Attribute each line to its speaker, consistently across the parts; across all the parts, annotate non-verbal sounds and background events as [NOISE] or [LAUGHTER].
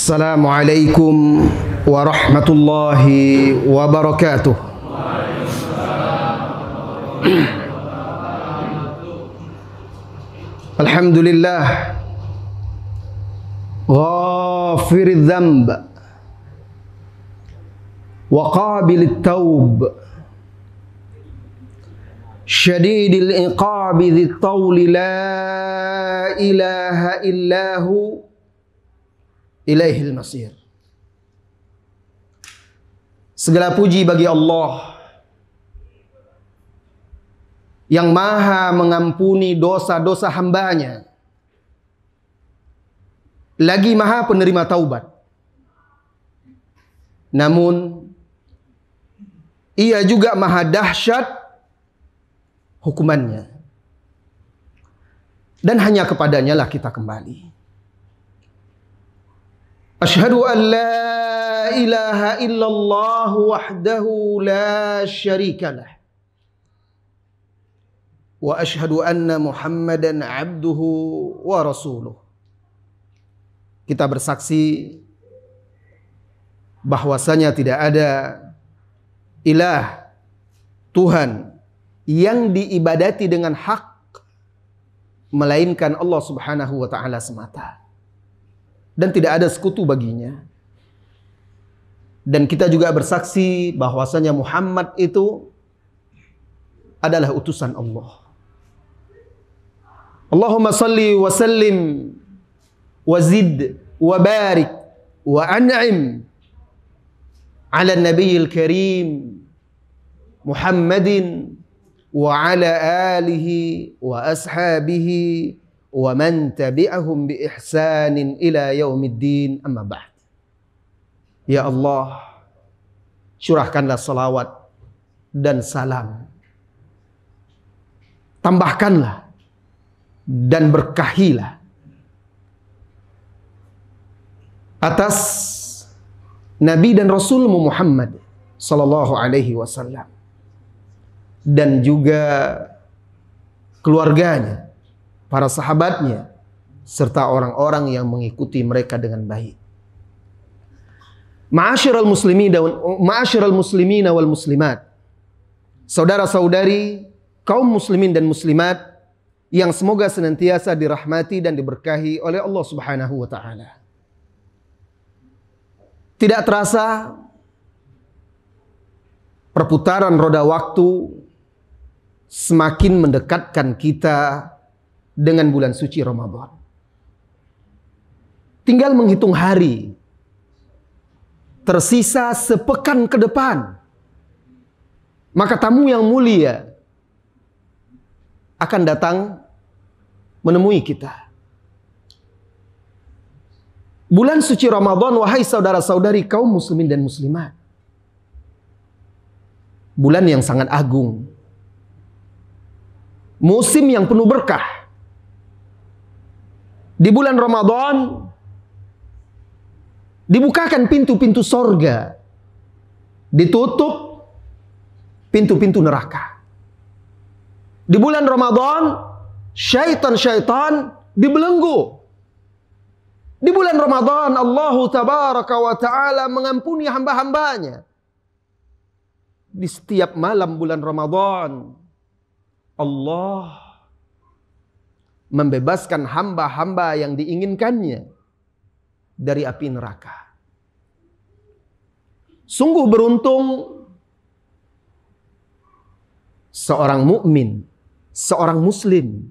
Speaker 1: السلام عليكم ورحمة الله وبركاته الحمد لله غافر الذنب وقابل التوب شديد العقاب ذي الطول لا إله إلا هو ilaihil masir. Segala puji bagi Allah yang maha mengampuni dosa-dosa hambanya. Lagi maha penerima taubat. Namun ia juga maha dahsyat hukumannya. Dan hanya kepadanya lah kita kembali. أشهد أن لا إله إلا الله وحده لا شريك له وأشهد أن محمدا عبده ورسوله kita bersaksi bahwasanya tidak ada ilah Tuhan yang diibadati dengan hak melainkan Allah Subhanahu wa taala semata dan tidak ada sekutu baginya. Dan kita juga bersaksi bahwasanya Muhammad itu adalah utusan Allah. Allahumma salli wa sallim wa zid wa barik wa an'im ala nabiyil karim Muhammadin wa ala alihi wa ashabihi ومن تبعهم بإحسان إلى يوم الدين أما بعد يا Ya Allah, curahkanlah salawat dan salam. Tambahkanlah dan berkahilah atas Nabi dan Rasulmu Muhammad sallallahu alaihi wasallam dan juga keluarganya para sahabatnya, serta orang-orang yang mengikuti mereka dengan baik. Ma'asyiral muslimin ma'asyiral muslimin wal muslimat. Saudara-saudari kaum muslimin dan muslimat yang semoga senantiasa dirahmati dan diberkahi oleh Allah Subhanahu wa taala. Tidak terasa perputaran roda waktu semakin mendekatkan kita dengan bulan suci Ramadan. Tinggal menghitung hari. Tersisa sepekan ke depan. Maka tamu yang mulia akan datang menemui kita. Bulan suci Ramadan, wahai saudara-saudari kaum muslimin dan muslimat. Bulan yang sangat agung. Musim yang penuh berkah di bulan Ramadan dibukakan pintu-pintu sorga, ditutup pintu-pintu neraka. Di bulan Ramadan, syaitan-syaitan dibelenggu. Di bulan Ramadan, Allah tabaraka wa ta'ala mengampuni hamba-hambanya. Di setiap malam bulan Ramadan, Allah membebaskan hamba-hamba yang diinginkannya dari api neraka. Sungguh beruntung seorang mukmin, seorang muslim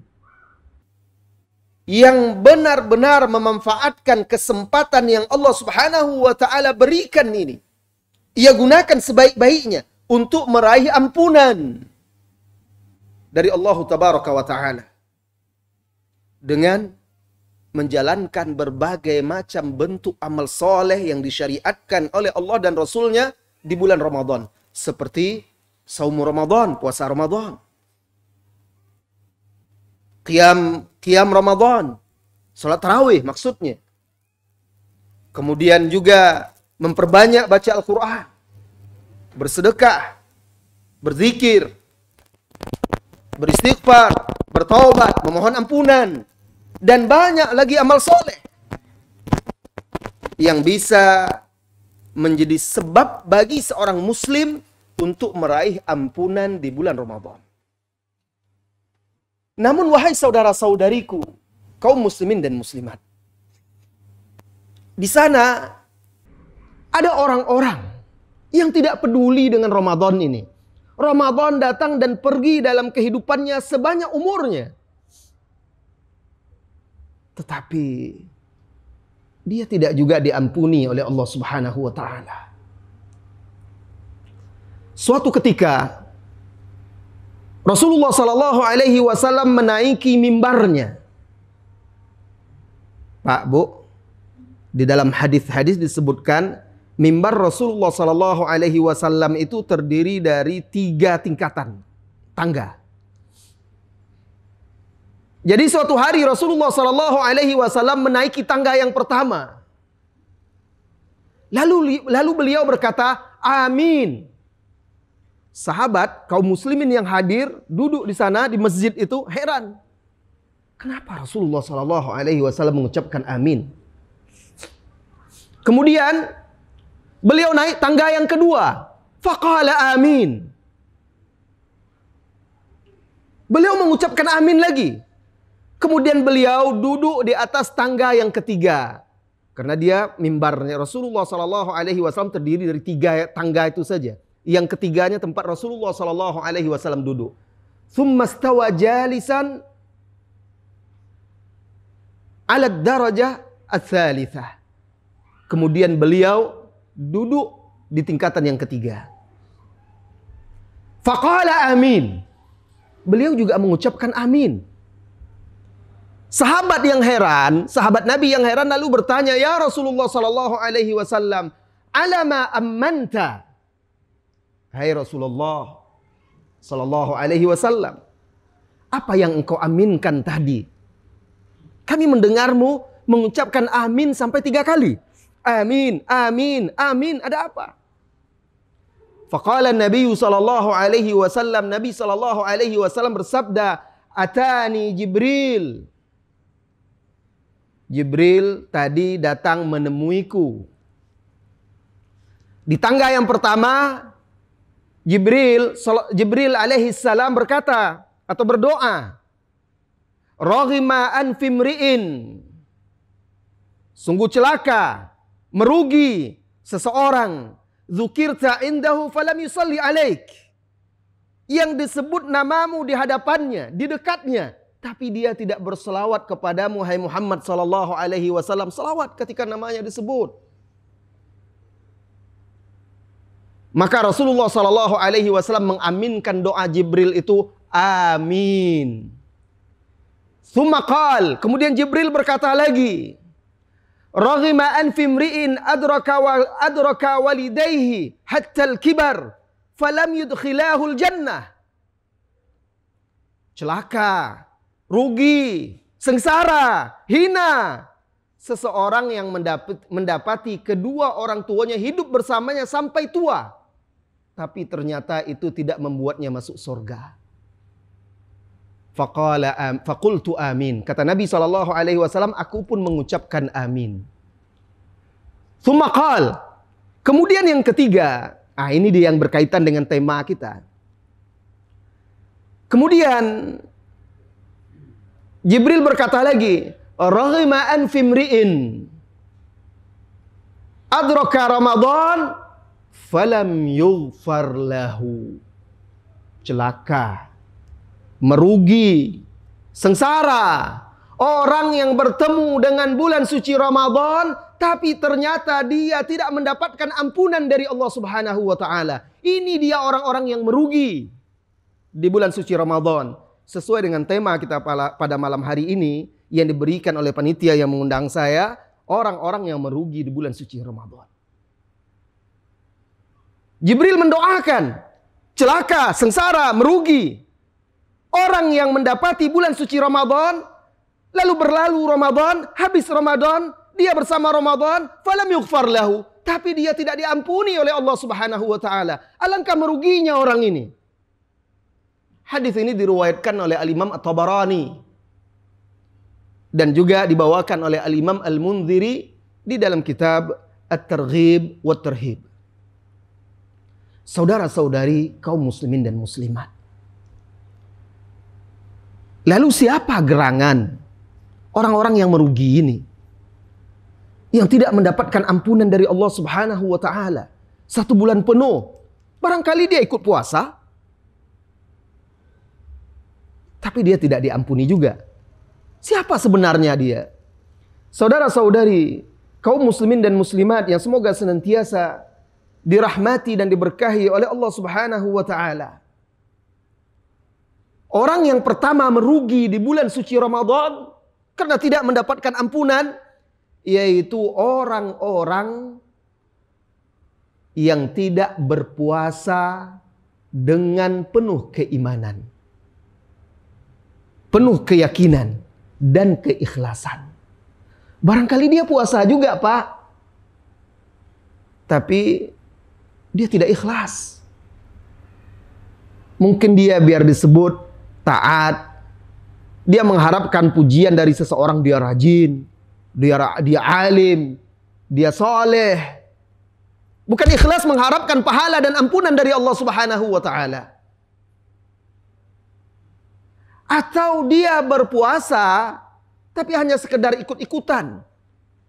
Speaker 1: yang benar-benar memanfaatkan kesempatan yang Allah Subhanahu wa taala berikan ini. Ia gunakan sebaik-baiknya untuk meraih ampunan dari Allah Tabaraka wa taala dengan menjalankan berbagai macam bentuk amal soleh yang disyariatkan oleh Allah dan Rasulnya di bulan Ramadan. Seperti saum Ramadan, puasa Ramadan. Qiyam, qiyam Ramadan, sholat tarawih maksudnya. Kemudian juga memperbanyak baca Al-Quran, bersedekah, berzikir, beristighfar, bertobat memohon ampunan, dan banyak lagi amal soleh yang bisa menjadi sebab bagi seorang muslim untuk meraih ampunan di bulan Ramadan. Namun wahai saudara-saudariku, kaum muslimin dan muslimat. Di sana ada orang-orang yang tidak peduli dengan Ramadan ini. Ramadan datang dan pergi dalam kehidupannya sebanyak umurnya. Tetapi dia tidak juga diampuni oleh Allah Subhanahu wa taala. Suatu ketika Rasulullah sallallahu alaihi wasallam menaiki mimbarnya. Pak, Bu, di dalam hadis-hadis disebutkan mimbar Rasulullah sallallahu alaihi wasallam itu terdiri dari tiga tingkatan tangga. Jadi suatu hari Rasulullah Shallallahu Alaihi Wasallam menaiki tangga yang pertama. Lalu lalu beliau berkata, Amin. Sahabat kaum muslimin yang hadir duduk di sana di masjid itu heran. Kenapa Rasulullah Shallallahu Alaihi Wasallam mengucapkan Amin? Kemudian beliau naik tangga yang kedua. Faqala amin. Beliau mengucapkan amin lagi. Kemudian beliau duduk di atas tangga yang ketiga. Karena dia mimbarnya Rasulullah Shallallahu Alaihi Wasallam terdiri dari tiga tangga itu saja. Yang ketiganya tempat Rasulullah Shallallahu Alaihi Wasallam duduk. Thummastawa jalisan alat darajah asalithah. Kemudian beliau duduk di tingkatan yang ketiga. Faqala amin. Beliau juga mengucapkan amin. Sahabat yang heran, sahabat Nabi yang heran lalu bertanya, "Ya Rasulullah sallallahu alaihi wasallam, alama ammanta?" Hai Rasulullah sallallahu alaihi wasallam, apa yang engkau aminkan tadi? Kami mendengarmu mengucapkan amin sampai tiga kali. Amin, amin, amin. Ada apa? Faqala Nabi sallallahu alaihi wasallam, Nabi sallallahu alaihi wasallam bersabda, "Atani Jibril." Jibril tadi datang menemuiku. Di tangga yang pertama, Jibril Jibril alaihi salam berkata atau berdoa, rohimah an fimriin." Sungguh celaka, merugi seseorang zukirta indahu falam yusalli alaik. Yang disebut namamu di hadapannya, di dekatnya, tapi dia tidak berselawat kepadamu hai Muhammad sallallahu alaihi wasallam selawat ketika namanya disebut maka Rasulullah sallallahu alaihi wasallam mengaminkan doa Jibril itu amin Sumakal. Kemudian Jibril berkata lagi. Raghima anfi mri'in adraka, wa, adraka walidayhi hatta al-kibar. Falam yudkhilahul jannah. Celaka rugi, sengsara, hina. Seseorang yang mendapat, mendapati kedua orang tuanya hidup bersamanya sampai tua. Tapi ternyata itu tidak membuatnya masuk surga. Fakultu amin. Kata Nabi saw. aku pun mengucapkan amin. Sumakal. Kemudian yang ketiga, ah ini dia yang berkaitan dengan tema kita. Kemudian Jibril berkata lagi, "Raghima an fimri'in adraka Ramadan falam yughfar lahu." Celaka, merugi, sengsara orang yang bertemu dengan bulan suci Ramadan tapi ternyata dia tidak mendapatkan ampunan dari Allah Subhanahu wa taala. Ini dia orang-orang yang merugi di bulan suci Ramadan sesuai dengan tema kita pada malam hari ini yang diberikan oleh panitia yang mengundang saya, orang-orang yang merugi di bulan suci Ramadan. Jibril mendoakan, celaka, sengsara, merugi. Orang yang mendapati bulan suci Ramadan, lalu berlalu Ramadan, habis Ramadan, dia bersama Ramadan, falam yughfar lahu, tapi dia tidak diampuni oleh Allah Subhanahu wa taala. Alangkah meruginya orang ini. Hadis ini diriwayatkan oleh Al-Imam At-Tabarani dan juga dibawakan oleh Al-Imam Al-Munziri di dalam kitab At-Targhib wa Tarhib. Saudara-saudari kaum muslimin dan muslimat. Lalu siapa gerangan orang-orang yang merugi ini? Yang tidak mendapatkan ampunan dari Allah Subhanahu wa taala. Satu bulan penuh. Barangkali dia ikut puasa, tapi dia tidak diampuni juga. Siapa sebenarnya dia? Saudara-saudari, kaum muslimin dan muslimat yang semoga senantiasa dirahmati dan diberkahi oleh Allah Subhanahu wa taala. Orang yang pertama merugi di bulan suci Ramadan karena tidak mendapatkan ampunan yaitu orang-orang yang tidak berpuasa dengan penuh keimanan penuh keyakinan dan keikhlasan. Barangkali dia puasa juga, Pak. Tapi dia tidak ikhlas. Mungkin dia biar disebut taat. Dia mengharapkan pujian dari seseorang dia rajin, dia dia alim, dia soleh. Bukan ikhlas mengharapkan pahala dan ampunan dari Allah Subhanahu wa taala. Atau dia berpuasa tapi hanya sekedar ikut-ikutan.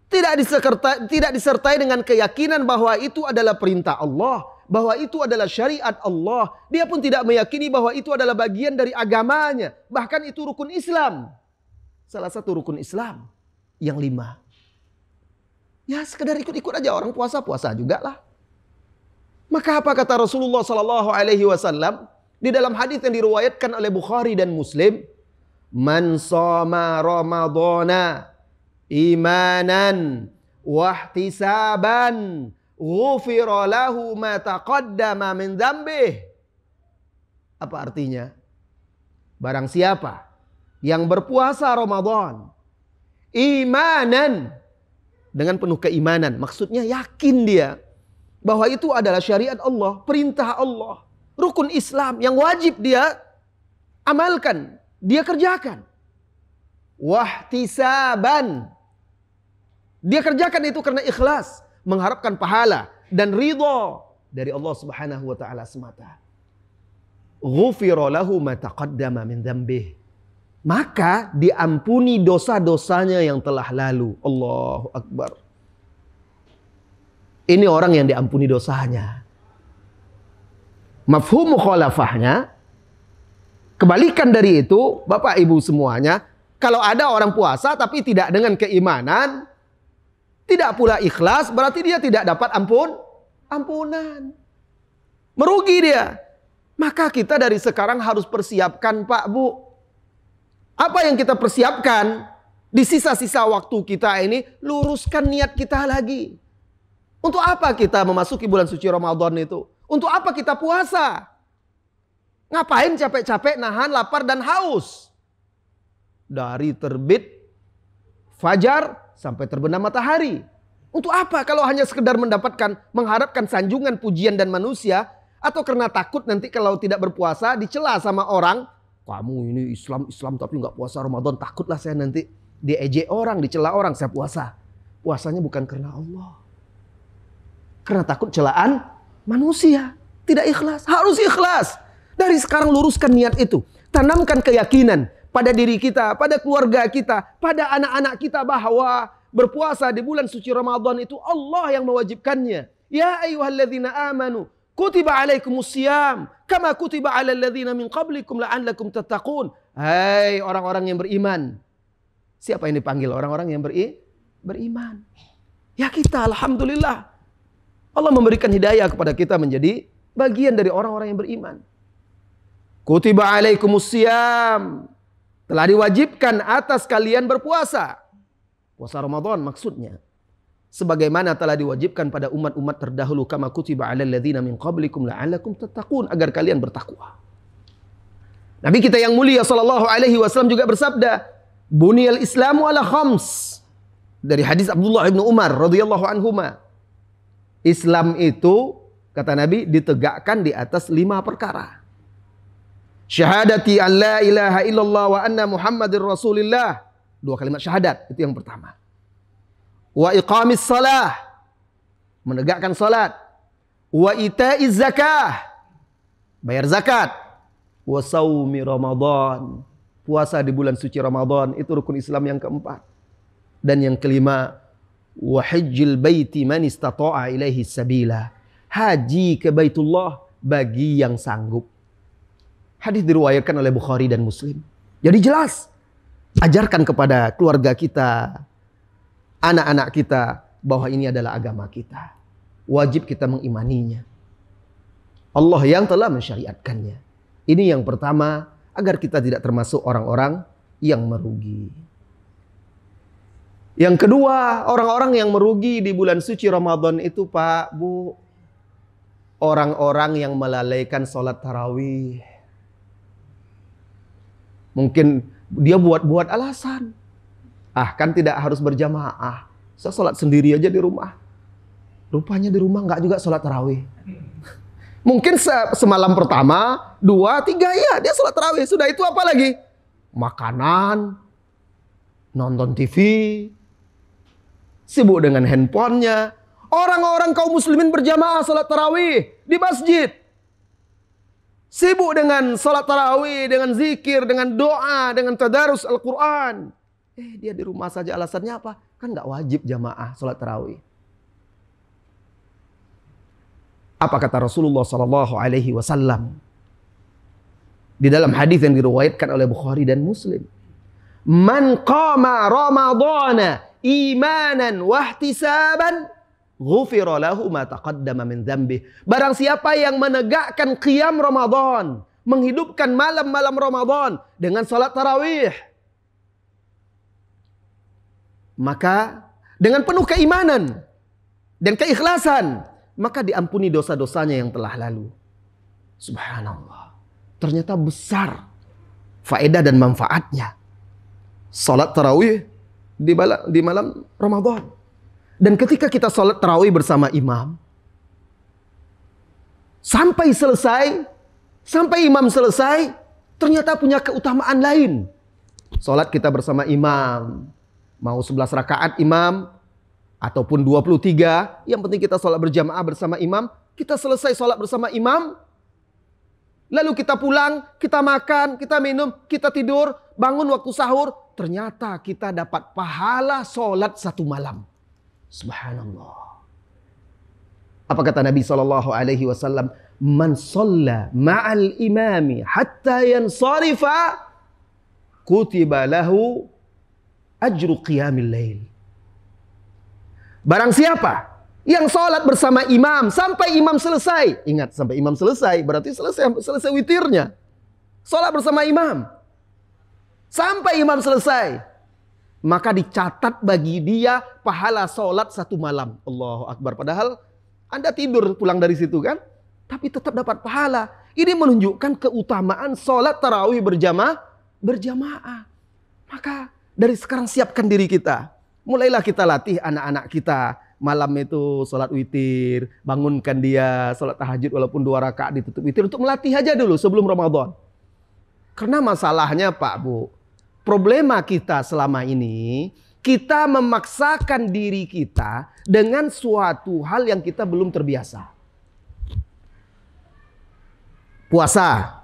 Speaker 1: Tidak disertai, tidak disertai dengan keyakinan bahwa itu adalah perintah Allah, bahwa itu adalah syariat Allah. Dia pun tidak meyakini bahwa itu adalah bagian dari agamanya, bahkan itu rukun Islam. Salah satu rukun Islam yang lima. Ya sekedar ikut-ikut aja orang puasa puasa juga lah. Maka apa kata Rasulullah Sallallahu Alaihi Wasallam? Di dalam hadis yang diriwayatkan oleh Bukhari dan Muslim, "Man shoma Ramadhana imanan wahtisaban ghufira lahu ma taqaddama min dzambih." Apa artinya? Barang siapa yang berpuasa Ramadan imanan dengan penuh keimanan, maksudnya yakin dia bahwa itu adalah syariat Allah, perintah Allah rukun Islam yang wajib dia amalkan, dia kerjakan. Wahtisaban. Dia kerjakan itu karena ikhlas, mengharapkan pahala dan ridho dari Allah Subhanahu wa taala semata. lahu ma taqaddama min dhanbih. Maka diampuni dosa-dosanya yang telah lalu. Allahu Akbar. Ini orang yang diampuni dosanya mafhum mukhalafahnya kebalikan dari itu Bapak Ibu semuanya kalau ada orang puasa tapi tidak dengan keimanan tidak pula ikhlas berarti dia tidak dapat ampun ampunan merugi dia maka kita dari sekarang harus persiapkan Pak Bu apa yang kita persiapkan di sisa-sisa waktu kita ini luruskan niat kita lagi untuk apa kita memasuki bulan suci Ramadan itu untuk apa kita puasa? Ngapain capek-capek nahan lapar dan haus? Dari terbit fajar sampai terbenam matahari. Untuk apa kalau hanya sekedar mendapatkan mengharapkan sanjungan pujian dan manusia atau karena takut nanti kalau tidak berpuasa dicela sama orang, kamu ini Islam Islam tapi nggak puasa Ramadan takutlah saya nanti diejek orang, dicela orang saya puasa. Puasanya bukan karena Allah. Karena takut celaan manusia tidak ikhlas, harus ikhlas. Dari sekarang luruskan niat itu. Tanamkan keyakinan pada diri kita, pada keluarga kita, pada anak-anak kita bahwa berpuasa di bulan suci Ramadan itu Allah yang mewajibkannya. Ya ayyuhalladzina amanu kutiba alaikumus siyam kama kutiba alal ladzina min qablikum la'allakum tattaqun. Hai orang-orang yang beriman. Siapa yang dipanggil orang-orang yang beri, beriman? Ya kita alhamdulillah Allah memberikan hidayah kepada kita menjadi bagian dari orang-orang yang beriman. Kutiba alaikumus Telah diwajibkan atas kalian berpuasa. Puasa Ramadan maksudnya. Sebagaimana telah diwajibkan pada umat-umat terdahulu. Kama kutiba ala alladhina min qablikum la'alakum tatakun. Agar kalian bertakwa. Nabi kita yang mulia sallallahu alaihi wasallam juga bersabda. bunyal islamu ala khams. Dari hadis Abdullah ibn Umar radhiyallahu anhumah. Islam itu kata Nabi ditegakkan di atas lima perkara. Syahadati an la ilaha illallah wa anna muhammadir rasulillah. Dua kalimat syahadat itu yang pertama. Wa iqamis salah. Menegakkan salat. Wa itaiz zakah. Bayar zakat. Wa sawmi ramadan. Puasa di bulan suci Ramadan itu rukun Islam yang keempat. Dan yang kelima wa baiti man istata'a ilaihi sabila. Haji ke Baitullah bagi yang sanggup. Hadis diriwayatkan oleh Bukhari dan Muslim. Jadi jelas ajarkan kepada keluarga kita, anak-anak kita bahwa ini adalah agama kita. Wajib kita mengimaninya. Allah yang telah mensyariatkannya. Ini yang pertama agar kita tidak termasuk orang-orang yang merugi. Yang kedua, orang-orang yang merugi di bulan suci Ramadan itu Pak, Bu. Orang-orang yang melalaikan sholat tarawih. Mungkin dia buat-buat alasan. Ah, kan tidak harus berjamaah. Saya sholat sendiri aja di rumah. Rupanya di rumah nggak juga sholat tarawih. Mungkin se semalam pertama, dua, tiga ya dia sholat tarawih. Sudah itu apa lagi? Makanan, nonton TV, sibuk dengan handphonenya. Orang-orang kaum muslimin berjamaah salat tarawih di masjid. Sibuk dengan salat tarawih, dengan zikir, dengan doa, dengan tadarus Al-Quran. Eh dia di rumah saja alasannya apa? Kan nggak wajib jamaah salat tarawih. Apa kata Rasulullah Sallallahu Alaihi Wasallam di dalam hadis yang diriwayatkan oleh Bukhari dan Muslim? Man qama Ramadana imanan wahtisaban ghufira lahu ma taqaddama min Barang siapa yang menegakkan qiyam Ramadan, menghidupkan malam-malam Ramadan dengan salat tarawih, maka dengan penuh keimanan dan keikhlasan, maka diampuni dosa-dosanya yang telah lalu. Subhanallah. Ternyata besar faedah dan manfaatnya. Salat tarawih di, bala, di malam Ramadan. Dan ketika kita sholat terawih bersama imam, sampai selesai, sampai imam selesai, ternyata punya keutamaan lain. Sholat kita bersama imam, mau 11 rakaat imam, ataupun 23, yang penting kita sholat berjamaah bersama imam, kita selesai sholat bersama imam, lalu kita pulang, kita makan, kita minum, kita tidur, bangun waktu sahur, ternyata kita dapat pahala solat satu malam. Subhanallah. Apa kata Nabi sallallahu Alaihi Wasallam? Man solla ma'al imami hatta yansarifa kutiba lahu ajru qiyamil lail. Barang siapa yang sholat bersama imam sampai imam selesai. Ingat sampai imam selesai berarti selesai selesai witirnya. Sholat bersama imam. Sampai imam selesai. Maka dicatat bagi dia pahala sholat satu malam. Allahu Akbar. Padahal Anda tidur pulang dari situ kan? Tapi tetap dapat pahala. Ini menunjukkan keutamaan sholat tarawih berjamaah. Berjamaah. Maka dari sekarang siapkan diri kita. Mulailah kita latih anak-anak kita malam itu sholat witir, bangunkan dia sholat tahajud walaupun dua rakaat ditutup witir untuk melatih aja dulu sebelum Ramadan. Karena masalahnya Pak Bu, Problema kita selama ini, kita memaksakan diri kita dengan suatu hal yang kita belum terbiasa. Puasa.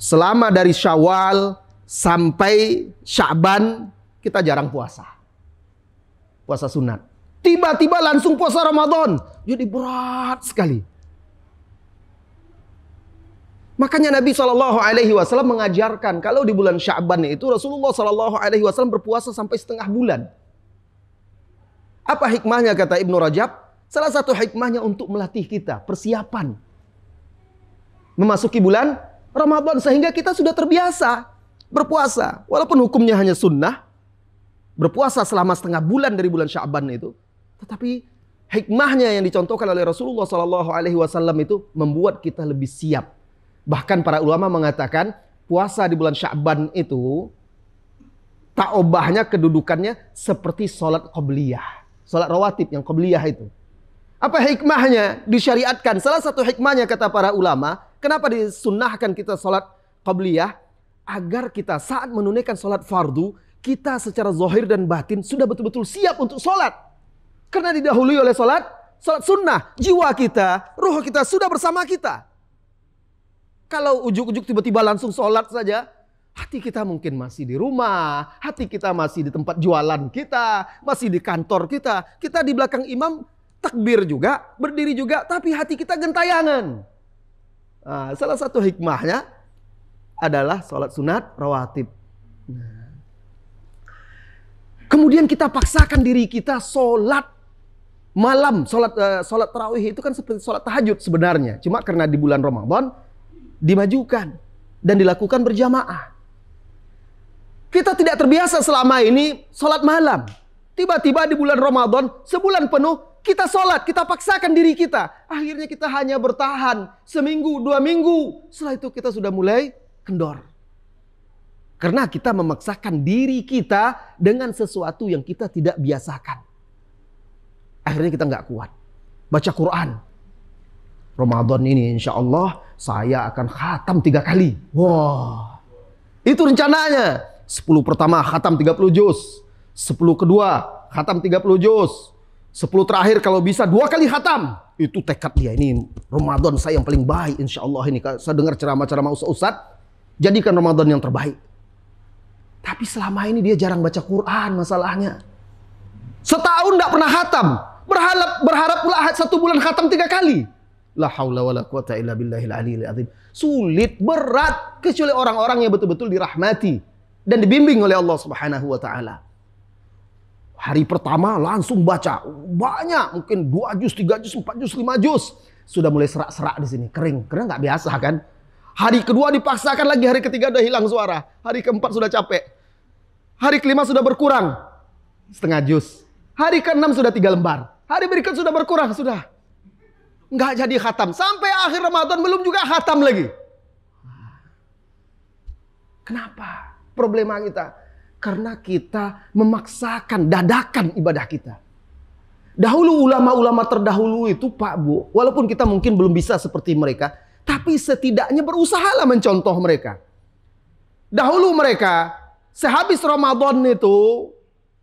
Speaker 1: Selama dari Syawal sampai Syaban kita jarang puasa. Puasa sunat. Tiba-tiba langsung puasa Ramadan. Jadi berat sekali. Makanya Nabi Shallallahu Alaihi Wasallam mengajarkan kalau di bulan Syaban itu Rasulullah Shallallahu Alaihi Wasallam berpuasa sampai setengah bulan. Apa hikmahnya kata Ibnu Rajab? Salah satu hikmahnya untuk melatih kita persiapan memasuki bulan Ramadan sehingga kita sudah terbiasa berpuasa walaupun hukumnya hanya sunnah berpuasa selama setengah bulan dari bulan Syaban itu tetapi hikmahnya yang dicontohkan oleh Rasulullah Shallallahu Alaihi Wasallam itu membuat kita lebih siap Bahkan para ulama mengatakan puasa di bulan Sya'ban itu tak obahnya kedudukannya seperti sholat qobliyah. Sholat rawatib yang qobliyah itu. Apa hikmahnya disyariatkan? Salah satu hikmahnya kata para ulama, kenapa disunnahkan kita sholat qobliyah? Agar kita saat menunaikan sholat fardu, kita secara zohir dan batin sudah betul-betul siap untuk sholat. Karena didahului oleh sholat, sholat sunnah. Jiwa kita, ruh kita sudah bersama kita. Kalau ujuk-ujuk tiba-tiba langsung sholat saja, hati kita mungkin masih di rumah, hati kita masih di tempat jualan kita, masih di kantor kita. Kita di belakang imam takbir juga, berdiri juga, tapi hati kita gentayangan. Nah, salah satu hikmahnya adalah sholat sunat rawatib. Nah. Kemudian kita paksakan diri kita sholat malam sholat uh, sholat tarawih itu kan seperti sholat tahajud sebenarnya cuma karena di bulan Ramadan dimajukan dan dilakukan berjamaah. Kita tidak terbiasa selama ini sholat malam. Tiba-tiba di bulan Ramadan, sebulan penuh, kita sholat, kita paksakan diri kita. Akhirnya kita hanya bertahan seminggu, dua minggu. Setelah itu kita sudah mulai kendor. Karena kita memaksakan diri kita dengan sesuatu yang kita tidak biasakan. Akhirnya kita nggak kuat. Baca Quran. Ramadan ini insya Allah saya akan khatam tiga kali. Wah, itu rencananya. Sepuluh pertama khatam puluh juz. sepuluh kedua khatam puluh juz. sepuluh terakhir kalau bisa dua kali khatam. Itu tekad dia ini Ramadan saya yang paling baik insya Allah ini. Saya dengar ceramah-ceramah ustaz-ustaz. Jadikan Ramadan yang terbaik. Tapi selama ini dia jarang baca Quran masalahnya. Setahun tidak pernah khatam. Berharap berharap satu bulan khatam tiga kali. La haula wala quwata illa billahil aliyil azim. Sulit, berat kecuali orang-orang yang betul-betul dirahmati dan dibimbing oleh Allah Subhanahu wa taala. Hari pertama langsung baca banyak mungkin dua juz, tiga juz, empat juz, lima juz sudah mulai serak-serak di sini kering karena nggak biasa kan. Hari kedua dipaksakan lagi, hari ketiga udah hilang suara, hari keempat sudah capek, hari kelima sudah berkurang setengah juz, hari keenam sudah tiga lembar, hari berikut sudah berkurang sudah nggak jadi khatam. Sampai akhir Ramadan belum juga khatam lagi. Kenapa? Problema kita. Karena kita memaksakan dadakan ibadah kita. Dahulu ulama-ulama terdahulu itu Pak Bu, walaupun kita mungkin belum bisa seperti mereka, tapi setidaknya berusahalah mencontoh mereka. Dahulu mereka sehabis Ramadan itu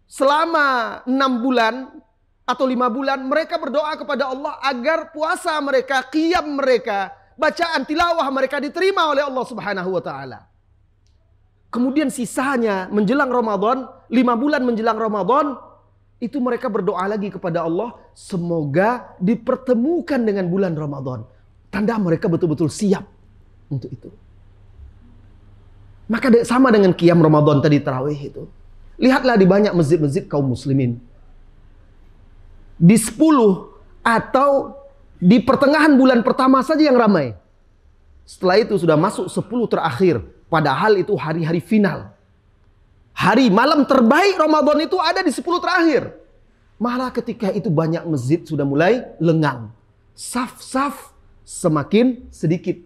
Speaker 1: selama enam bulan atau lima bulan, mereka berdoa kepada Allah agar puasa mereka, kiam mereka, bacaan tilawah mereka diterima oleh Allah Subhanahu wa Ta'ala. Kemudian sisanya menjelang Ramadan, lima bulan menjelang Ramadan, itu mereka berdoa lagi kepada Allah, semoga dipertemukan dengan bulan Ramadan. Tanda mereka betul-betul siap untuk itu. Maka sama dengan kiam Ramadan tadi terawih itu. Lihatlah di banyak masjid-masjid kaum muslimin di 10 atau di pertengahan bulan pertama saja yang ramai. Setelah itu sudah masuk 10 terakhir. Padahal itu hari-hari final. Hari malam terbaik Ramadan itu ada di 10 terakhir. Malah ketika itu banyak masjid sudah mulai lengang. Saf-saf semakin sedikit.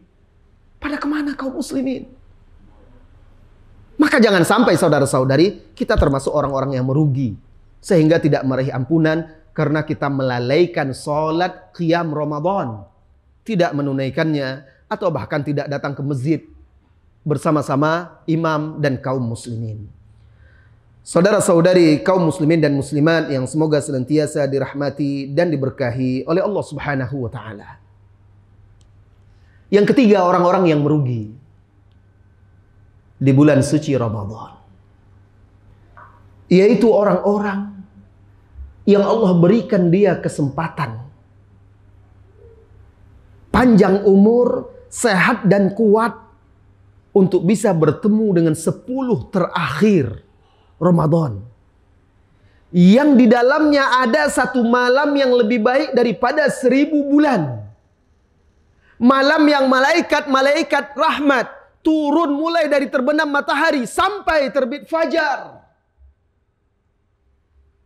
Speaker 1: Pada kemana kaum muslimin? Maka jangan sampai saudara-saudari kita termasuk orang-orang yang merugi. Sehingga tidak meraih ampunan, karena kita melalaikan sholat qiyam Ramadan. Tidak menunaikannya atau bahkan tidak datang ke masjid bersama-sama imam dan kaum muslimin. Saudara-saudari kaum muslimin dan muslimat yang semoga senantiasa dirahmati dan diberkahi oleh Allah Subhanahu wa taala. Yang ketiga orang-orang yang merugi di bulan suci Ramadan. Yaitu orang-orang yang Allah berikan dia kesempatan. Panjang umur, sehat dan kuat untuk bisa bertemu dengan sepuluh terakhir Ramadan. Yang di dalamnya ada satu malam yang lebih baik daripada seribu bulan. Malam yang malaikat-malaikat rahmat turun mulai dari terbenam matahari sampai terbit fajar.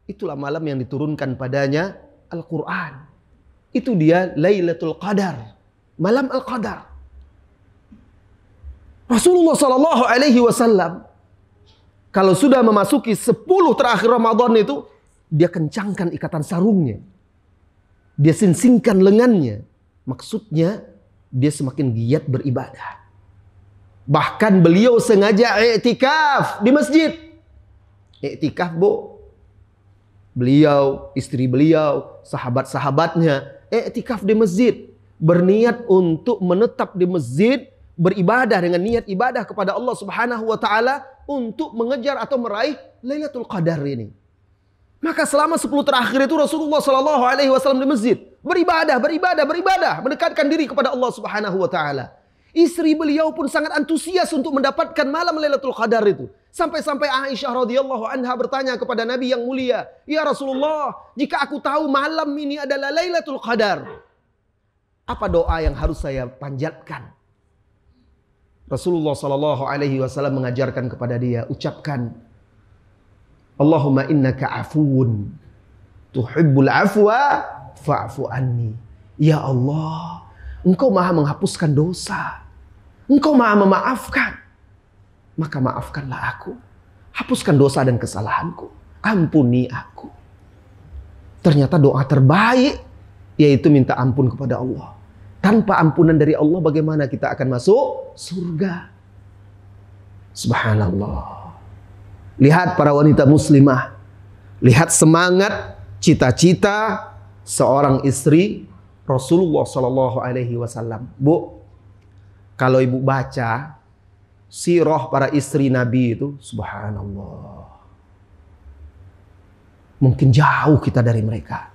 Speaker 1: Itulah malam yang diturunkan padanya Al-Quran. Itu dia Lailatul Qadar. Malam Al-Qadar. Rasulullah Shallallahu Alaihi Wasallam kalau sudah memasuki sepuluh terakhir Ramadan itu dia kencangkan ikatan sarungnya. Dia sinsingkan lengannya. Maksudnya dia semakin giat beribadah. Bahkan beliau sengaja iktikaf di masjid. Iktikaf, Bu, beliau, istri beliau, sahabat-sahabatnya, iktikaf di masjid, berniat untuk menetap di masjid, beribadah dengan niat ibadah kepada Allah Subhanahu wa taala untuk mengejar atau meraih Lailatul Qadar ini. Maka selama 10 terakhir itu Rasulullah Shallallahu alaihi wasallam di masjid, beribadah, beribadah, beribadah, mendekatkan diri kepada Allah Subhanahu wa taala. Istri beliau pun sangat antusias untuk mendapatkan malam Lailatul Qadar itu. Sampai-sampai Aisyah radhiyallahu anha bertanya kepada Nabi yang mulia, "Ya Rasulullah, jika aku tahu malam ini adalah Lailatul Qadar, apa doa yang harus saya panjatkan?" Rasulullah sallallahu alaihi wasallam mengajarkan kepada dia, "Ucapkan Allahumma innaka afuun tuhibbul afwa fa'fu anni." Ya Allah, Engkau Maha menghapuskan dosa. Engkau Maha memaafkan maka maafkanlah aku. Hapuskan dosa dan kesalahanku. Ampuni aku. Ternyata doa terbaik yaitu minta ampun kepada Allah. Tanpa ampunan dari Allah bagaimana kita akan masuk surga? Subhanallah. Lihat para wanita muslimah. Lihat semangat, cita-cita seorang istri Rasulullah Shallallahu alaihi wasallam. Bu, kalau ibu baca sirah para istri Nabi itu subhanallah. Mungkin jauh kita dari mereka.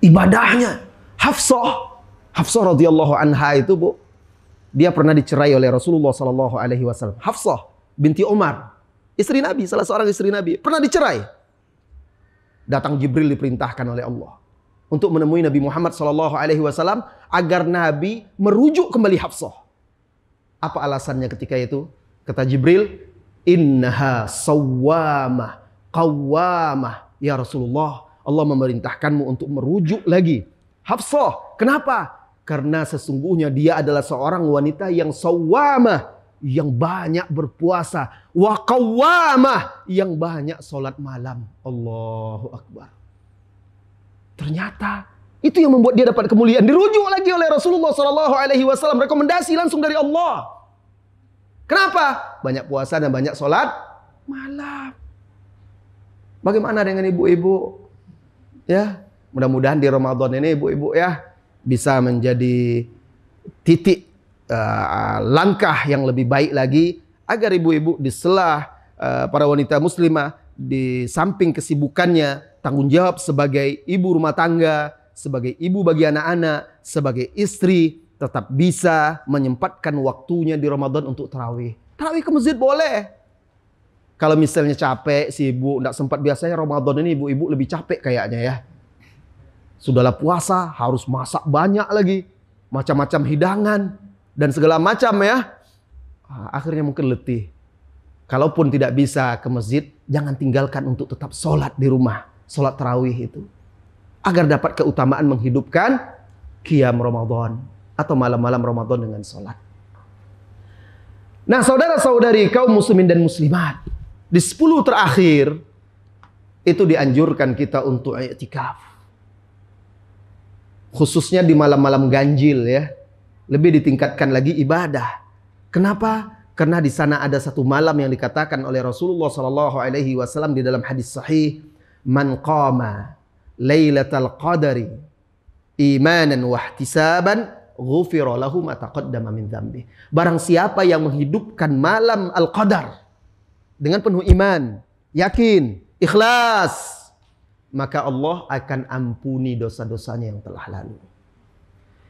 Speaker 1: Ibadahnya Hafsah, Hafsah radhiyallahu anha itu Bu, dia pernah dicerai oleh Rasulullah sallallahu alaihi wasallam. Hafsah binti Umar, istri Nabi, salah seorang istri Nabi, pernah dicerai. Datang Jibril diperintahkan oleh Allah untuk menemui Nabi Muhammad sallallahu alaihi wasallam agar Nabi merujuk kembali Hafsah. Apa alasannya ketika itu? Kata Jibril, "Innaha sawwamah, qawwamah." Ya Rasulullah, Allah memerintahkanmu untuk merujuk lagi. Hafsah, kenapa? Karena sesungguhnya dia adalah seorang wanita yang sawwamah, yang banyak berpuasa, wa qawwamah, yang banyak sholat malam. Allahu Akbar. Ternyata itu yang membuat dia dapat kemuliaan. Dirujuk lagi oleh Rasulullah Sallallahu Alaihi Wasallam. Rekomendasi langsung dari Allah. Kenapa? Banyak puasa dan banyak sholat malam. Bagaimana dengan ibu-ibu? Ya, mudah-mudahan di Ramadan ini ibu-ibu ya bisa menjadi titik uh, langkah yang lebih baik lagi agar ibu-ibu di sela uh, eh, para wanita muslimah di samping kesibukannya tanggung jawab sebagai ibu rumah tangga, sebagai ibu bagi anak-anak, sebagai istri, tetap bisa menyempatkan waktunya di Ramadan untuk terawih. Terawih ke masjid boleh. Kalau misalnya capek, si ibu, tidak sempat biasanya Ramadan ini ibu-ibu lebih capek kayaknya ya. Sudahlah puasa, harus masak banyak lagi. Macam-macam hidangan dan segala macam ya. Ah, akhirnya mungkin letih. Kalaupun tidak bisa ke masjid, jangan tinggalkan untuk tetap sholat di rumah. Sholat terawih itu agar dapat keutamaan menghidupkan kiam Ramadan atau malam-malam Ramadan dengan sholat. Nah saudara-saudari kaum muslimin dan muslimat, di sepuluh terakhir itu dianjurkan kita untuk i'tikaf. Khususnya di malam-malam ganjil ya. Lebih ditingkatkan lagi ibadah. Kenapa? Karena di sana ada satu malam yang dikatakan oleh Rasulullah Shallallahu Alaihi Wasallam di dalam hadis sahih, man qama Lailatul Qadari imanan wa ihtisaban ghufira lahu ma taqaddama min dhanbi. Barang siapa yang menghidupkan malam Al-Qadar dengan penuh iman, yakin, ikhlas, maka Allah akan ampuni dosa-dosanya yang telah lalu.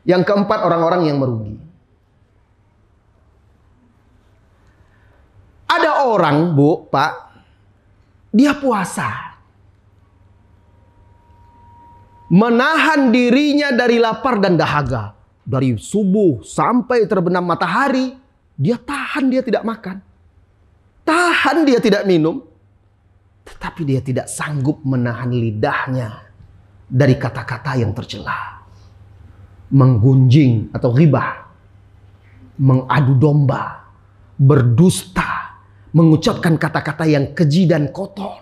Speaker 1: Yang keempat orang-orang yang merugi. Ada orang, Bu, Pak, dia puasa menahan dirinya dari lapar dan dahaga. Dari subuh sampai terbenam matahari, dia tahan dia tidak makan. Tahan dia tidak minum. Tetapi dia tidak sanggup menahan lidahnya dari kata-kata yang tercela. Menggunjing atau ribah. Mengadu domba. Berdusta. Mengucapkan kata-kata yang keji dan kotor.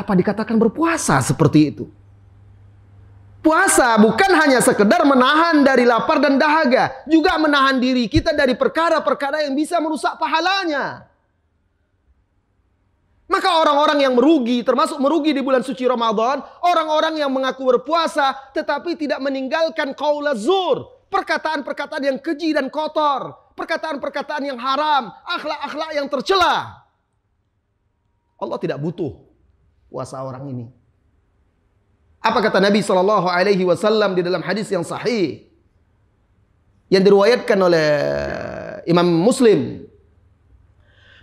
Speaker 1: Apa dikatakan berpuasa seperti itu? Puasa bukan hanya sekedar menahan dari lapar dan dahaga, juga menahan diri kita dari perkara-perkara yang bisa merusak pahalanya. Maka orang-orang yang merugi, termasuk merugi di bulan suci Ramadan, orang-orang yang mengaku berpuasa tetapi tidak meninggalkan kaulazur, perkataan-perkataan yang keji dan kotor, perkataan-perkataan yang haram, akhlak-akhlak yang tercela. Allah tidak butuh puasa orang ini. Apa kata Nabi Shallallahu Alaihi Wasallam di dalam hadis yang sahih yang diriwayatkan oleh eh, Imam Muslim?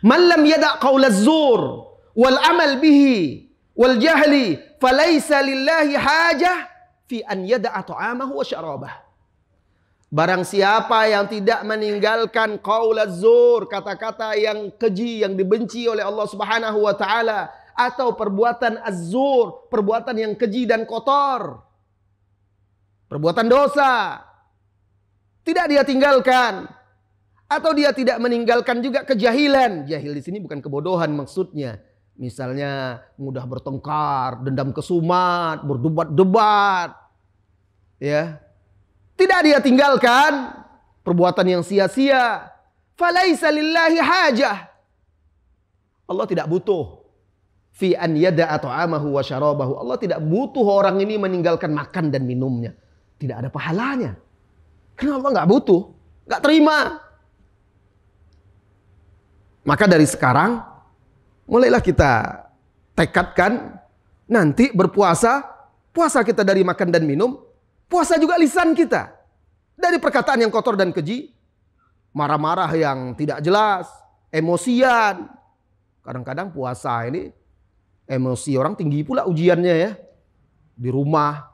Speaker 1: Malam yada qaulazzur wal amal bihi wal jahli falaysa lillahi hajah fi an yada'a ta'amahu wa syarabah. Barang siapa yang tidak meninggalkan qaul zur, kata-kata yang keji yang dibenci oleh Allah Subhanahu wa taala atau perbuatan azur, perbuatan yang keji dan kotor. Perbuatan dosa. Tidak dia tinggalkan atau dia tidak meninggalkan juga kejahilan. Jahil di sini bukan kebodohan maksudnya. Misalnya mudah bertengkar, dendam kesumat, berdebat-debat. Ya. Tidak dia tinggalkan perbuatan yang sia-sia. Falaisa lillahi hajah. Allah tidak butuh fi an yada atau wa syarabahu. Allah tidak butuh orang ini meninggalkan makan dan minumnya. Tidak ada pahalanya. kenapa Allah nggak butuh, nggak terima. Maka dari sekarang mulailah kita tekadkan nanti berpuasa, puasa kita dari makan dan minum, puasa juga lisan kita. Dari perkataan yang kotor dan keji, marah-marah yang tidak jelas, emosian. Kadang-kadang puasa ini Emosi orang tinggi pula ujiannya ya. Di rumah,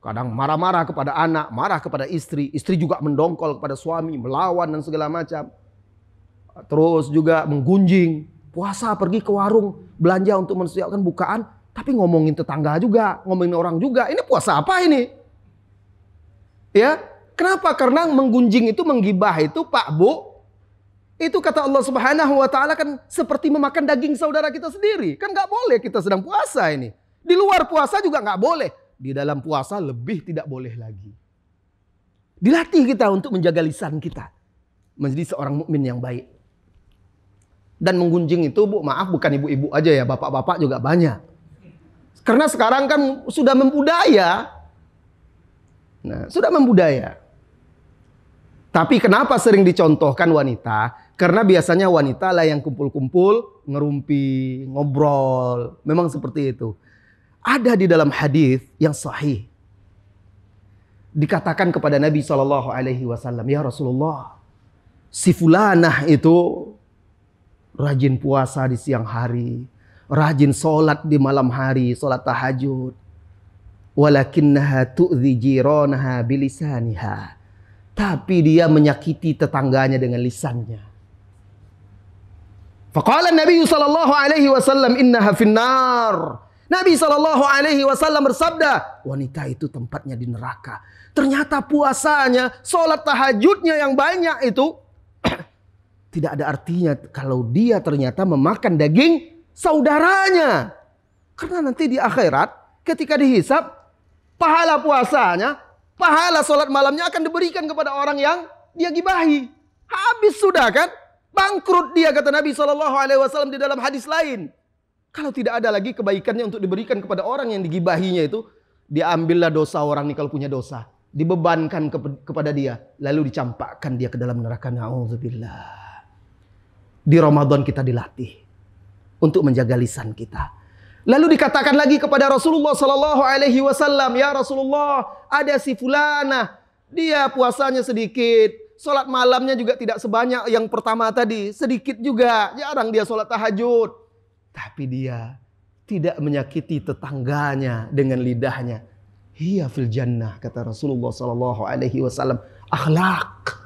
Speaker 1: kadang marah-marah kepada anak, marah kepada istri. Istri juga mendongkol kepada suami, melawan dan segala macam. Terus juga menggunjing. Puasa pergi ke warung, belanja untuk mensiapkan bukaan. Tapi ngomongin tetangga juga, ngomongin orang juga. Ini puasa apa ini? Ya, Kenapa? Karena menggunjing itu, menggibah itu, Pak Bu, itu kata Allah Subhanahu wa taala kan seperti memakan daging saudara kita sendiri. Kan nggak boleh kita sedang puasa ini. Di luar puasa juga nggak boleh. Di dalam puasa lebih tidak boleh lagi. Dilatih kita untuk menjaga lisan kita. Menjadi seorang mukmin yang baik. Dan menggunjing itu, bu, maaf bukan ibu-ibu aja ya, bapak-bapak juga banyak. Karena sekarang kan sudah membudaya. Nah, sudah membudaya. Tapi kenapa sering dicontohkan wanita? Karena biasanya wanita lah yang kumpul-kumpul, ngerumpi, ngobrol. Memang seperti itu. Ada di dalam hadis yang sahih. Dikatakan kepada Nabi Shallallahu Alaihi Wasallam, ya Rasulullah, si fulanah itu rajin puasa di siang hari, rajin sholat di malam hari, sholat tahajud. Walakinnaha tu'zi Tapi dia menyakiti tetangganya dengan lisannya. Faqala Nabi sallallahu alaihi wasallam innaha finnar. Nabi sallallahu alaihi wasallam bersabda, wanita itu tempatnya di neraka. Ternyata puasanya, sholat tahajudnya yang banyak itu [CLEARS THROAT] tidak ada artinya kalau dia ternyata memakan daging saudaranya. Karena nanti di akhirat ketika dihisap, pahala puasanya, pahala sholat malamnya akan diberikan kepada orang yang dia gibahi. Habis sudah kan? Bangkrut dia kata Nabi Shallallahu Alaihi Wasallam di dalam hadis lain. Kalau tidak ada lagi kebaikannya untuk diberikan kepada orang yang digibahinya itu, diambillah dosa orang ini kalau punya dosa, dibebankan ke kepada dia, lalu dicampakkan dia ke dalam neraka. Nauzubillah. Di Ramadan kita dilatih untuk menjaga lisan kita. Lalu dikatakan lagi kepada Rasulullah Shallallahu Alaihi Wasallam, ya Rasulullah, ada si fulana, dia puasanya sedikit, Sholat malamnya juga tidak sebanyak yang pertama tadi. Sedikit juga. Jarang dia sholat tahajud. Tapi dia tidak menyakiti tetangganya dengan lidahnya. Hiya fil jannah kata Rasulullah sallallahu alaihi wasallam akhlak.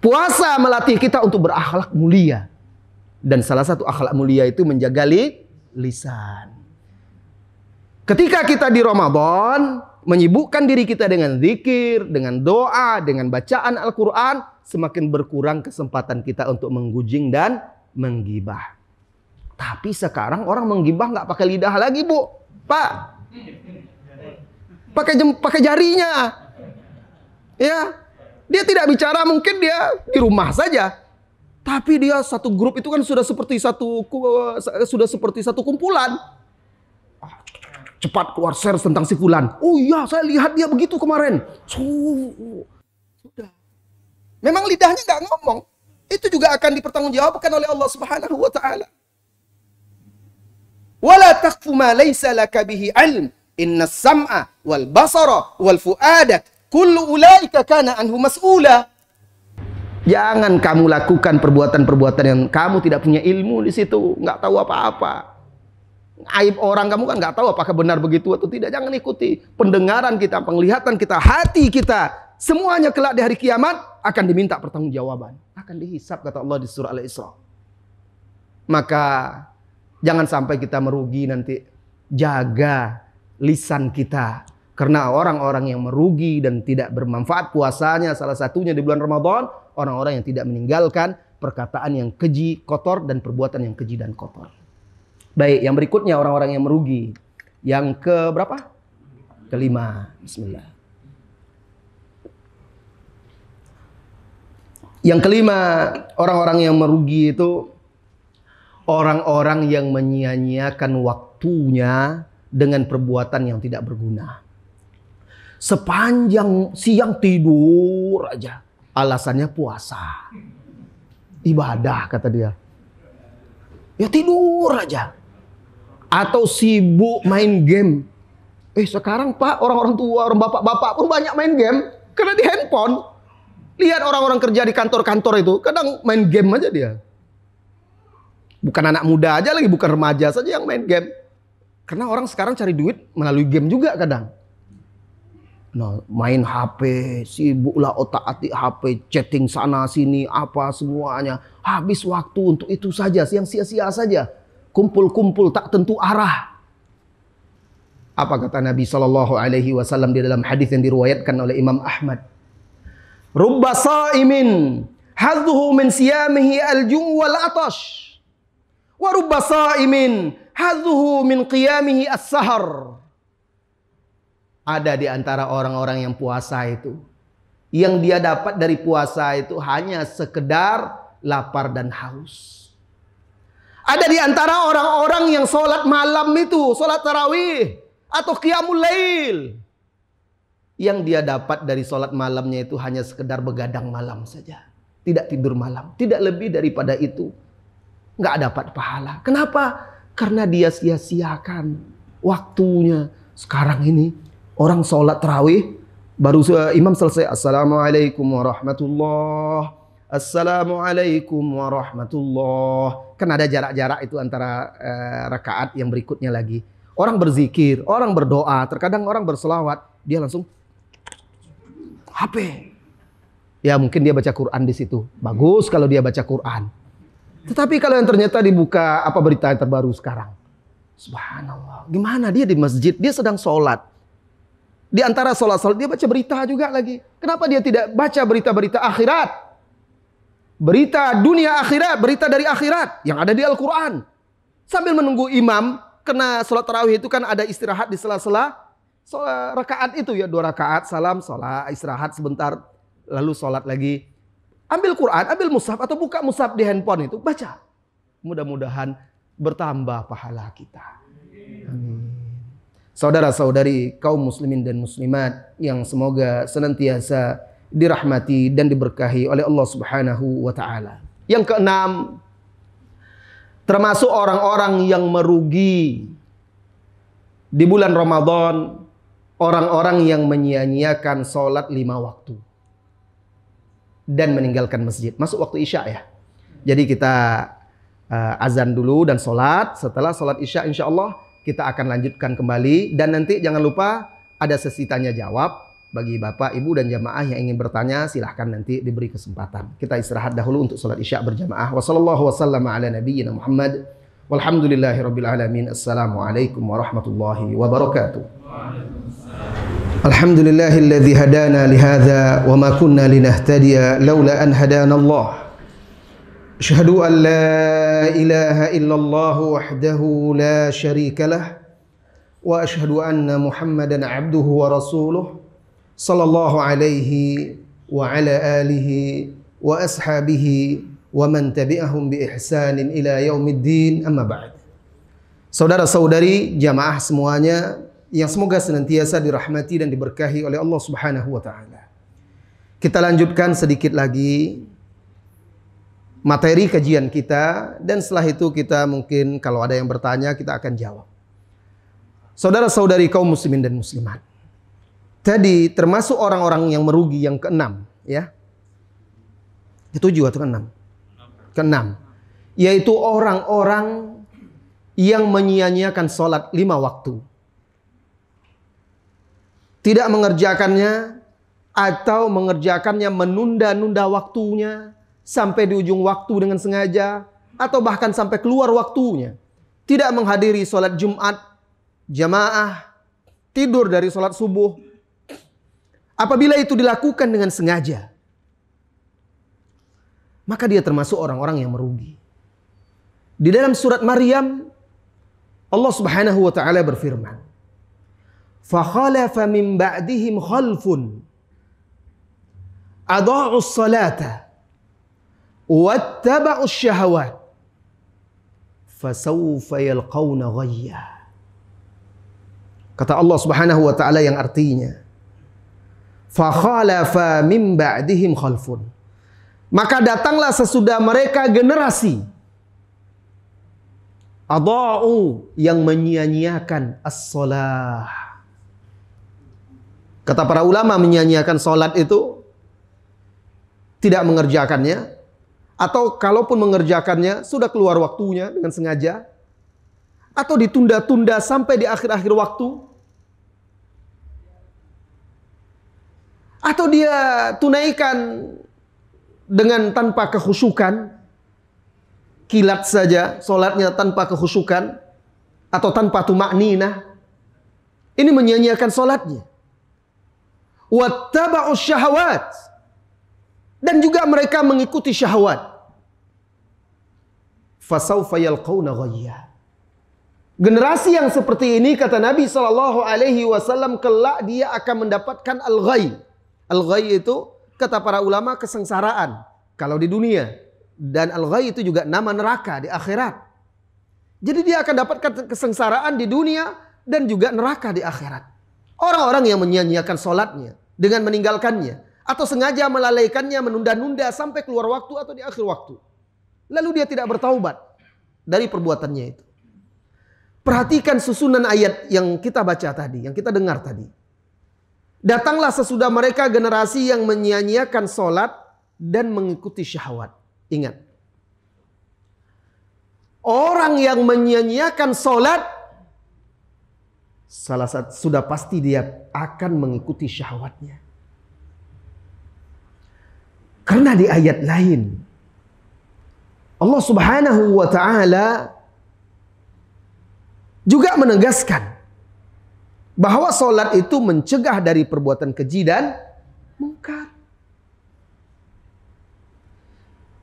Speaker 1: Puasa melatih kita untuk berakhlak mulia. Dan salah satu akhlak mulia itu menjaga lisan. Ketika kita di Ramadan, menyibukkan diri kita dengan zikir, dengan doa, dengan bacaan Al-Quran, semakin berkurang kesempatan kita untuk menggujing dan menggibah. Tapi sekarang orang menggibah nggak pakai lidah lagi, Bu. Pak. Pakai jem, pakai jarinya. Ya. Dia tidak bicara, mungkin dia di rumah saja. Tapi dia satu grup itu kan sudah seperti satu eh, sudah seperti satu kumpulan cepat keluar share tentang si Fulan. Oh iya, saya lihat dia begitu kemarin. Sudah. Memang lidahnya nggak ngomong. Itu juga akan dipertanggungjawabkan oleh Allah Subhanahu wa taala. Wala taqfu ma laysa laka bihi ilm. Inna sam'a wal basara wal fu'ada kullu ulaika kana anhu mas'ula. Jangan kamu lakukan perbuatan-perbuatan yang kamu tidak punya ilmu di situ, nggak tahu apa-apa aib orang kamu kan nggak tahu apakah benar begitu atau tidak. Jangan ikuti pendengaran kita, penglihatan kita, hati kita. Semuanya kelak di hari kiamat akan diminta pertanggungjawaban, akan dihisap kata Allah di surah Al-Isra. Maka jangan sampai kita merugi nanti. Jaga lisan kita. Karena orang-orang yang merugi dan tidak bermanfaat puasanya salah satunya di bulan Ramadan, orang-orang yang tidak meninggalkan perkataan yang keji, kotor dan perbuatan yang keji dan kotor. Baik, yang berikutnya orang-orang yang merugi. Yang ke berapa? Kelima. Bismillah. Yang kelima, orang-orang yang merugi itu orang-orang yang menyia-nyiakan waktunya dengan perbuatan yang tidak berguna. Sepanjang siang tidur aja, alasannya puasa. Ibadah kata dia. Ya tidur aja atau sibuk main game. Eh sekarang pak orang-orang tua, orang bapak-bapak pun banyak main game karena di handphone. Lihat orang-orang kerja di kantor-kantor itu kadang main game aja dia. Bukan anak muda aja lagi, bukan remaja saja yang main game. Karena orang sekarang cari duit melalui game juga kadang. Nah, main HP, sibuklah otak hati HP, chatting sana sini, apa semuanya. Habis waktu untuk itu saja, yang sia-sia saja kumpul-kumpul tak tentu arah. Apa kata Nabi Shallallahu Alaihi Wasallam di dalam hadis yang diriwayatkan oleh Imam Ahmad? Rubba sa'imin hadhuhu min siyamihi al-jum wal atash. Wa rubba sa'imin hadhuhu min qiyamihi as-sahar. Ada di antara orang-orang yang puasa itu. Yang dia dapat dari puasa itu hanya sekedar lapar dan haus. Ada di antara orang-orang yang sholat malam itu, sholat tarawih atau qiyamul lail. Yang dia dapat dari sholat malamnya itu hanya sekedar begadang malam saja. Tidak tidur malam, tidak lebih daripada itu. Nggak dapat pahala. Kenapa? Karena dia sia-siakan waktunya. Sekarang ini orang sholat tarawih baru imam selesai. Assalamualaikum warahmatullahi Assalamualaikum warahmatullahi Kan ada jarak-jarak itu antara eh, rakaat yang berikutnya lagi. Orang berzikir, orang berdoa, terkadang orang berselawat, dia langsung HP. Ya mungkin dia baca Quran di situ. Bagus kalau dia baca Quran. Tetapi kalau yang ternyata dibuka apa berita yang terbaru sekarang. Subhanallah. Gimana dia di masjid, dia sedang sholat. Di antara sholat-sholat dia baca berita juga lagi. Kenapa dia tidak baca berita-berita akhirat? berita dunia akhirat, berita dari akhirat yang ada di Al-Quran. Sambil menunggu imam, kena sholat tarawih itu kan ada istirahat di sela-sela rakaat itu ya dua rakaat salam sholat istirahat sebentar lalu sholat lagi ambil Quran ambil mushaf atau buka mushaf di handphone itu baca mudah-mudahan bertambah pahala kita saudara-saudari kaum muslimin dan muslimat yang semoga senantiasa dirahmati dan diberkahi oleh Allah Subhanahu wa taala. Yang keenam, termasuk orang-orang yang merugi di bulan Ramadan, orang-orang yang menyia-nyiakan sholat lima waktu dan meninggalkan masjid. Masuk waktu Isya ya. Jadi kita uh, azan dulu dan sholat. Setelah sholat Isya insya Allah kita akan lanjutkan kembali. Dan nanti jangan lupa ada sesi tanya jawab bagi Bapak, Ibu dan jamaah yang ingin bertanya silahkan nanti diberi kesempatan. Kita istirahat dahulu untuk sholat isya berjamaah. Wassallallahu wasallam ala nabiyyina Muhammad. Walhamdulillahirabbil alamin. Assalamualaikum warahmatullahi wabarakatuh. Alhamdulillahilladzi hadana lihadza wa ma kunna linahtadiya laula an hadana Allah. Asyhadu an la ilaha illallah wahdahu la syarika lah wa asyhadu anna Muhammadan abduhu wa rasuluh sallallahu alaihi wa ala alihi wa ashabihi wa man tabi'ahum bi ihsanin ila yaumiddin amma ba'd. Saudara-saudari jamaah semuanya yang semoga senantiasa dirahmati dan diberkahi oleh Allah Subhanahu wa taala. Kita lanjutkan sedikit lagi materi kajian kita dan setelah itu kita mungkin kalau ada yang bertanya kita akan jawab. Saudara-saudari kaum muslimin dan muslimat. Tadi termasuk orang-orang yang merugi yang keenam, ya. Ketujuh atau keenam? Keenam. Yaitu orang-orang yang menyia-nyiakan sholat lima waktu. Tidak mengerjakannya atau mengerjakannya menunda-nunda waktunya sampai di ujung waktu dengan sengaja atau bahkan sampai keluar waktunya. Tidak menghadiri sholat Jumat, jamaah, tidur dari sholat subuh, Apabila itu dilakukan dengan sengaja, maka dia termasuk orang-orang yang merugi. Di dalam surat Maryam, Allah Subhanahu wa taala berfirman, "Fakhalafa min ba'dihim khalfun adha'u salata wattaba'u syahawat fasawfa yalqauna ghayya." Kata Allah Subhanahu wa taala yang artinya, Fakhalafa ba'dihim khalfun. Maka datanglah sesudah mereka generasi adau yang menyia-nyiakan as-salah. Kata para ulama menyia-nyiakan salat itu tidak mengerjakannya atau kalaupun mengerjakannya sudah keluar waktunya dengan sengaja atau ditunda-tunda sampai di akhir-akhir waktu atau dia tunaikan dengan tanpa kehusukan kilat saja solatnya tanpa kehusukan atau tanpa tumakninah ini menyanyiakan solatnya wattaba'us syahwat dan juga mereka mengikuti syahwat fasaufa yalqawna ghayya Generasi yang seperti ini kata Nabi sallallahu alaihi wasallam kelak dia akan mendapatkan al-ghay al ghay itu kata para ulama kesengsaraan kalau di dunia dan al ghay itu juga nama neraka di akhirat. Jadi dia akan dapatkan kesengsaraan di dunia dan juga neraka di akhirat. Orang-orang yang menyia-nyiakan sholatnya dengan meninggalkannya atau sengaja melalaikannya menunda-nunda sampai keluar waktu atau di akhir waktu. Lalu dia tidak bertaubat dari perbuatannya itu. Perhatikan susunan ayat yang kita baca tadi, yang kita dengar tadi. Datanglah sesudah mereka generasi yang menyanyiakan nyiakan solat dan mengikuti syahwat. Ingat. Orang yang menyanyiakan nyiakan solat. Salah satu, sudah pasti dia akan mengikuti syahwatnya. Karena di ayat lain. Allah subhanahu wa ta'ala. Juga menegaskan bahwa solat itu mencegah dari perbuatan keji dan mungkar.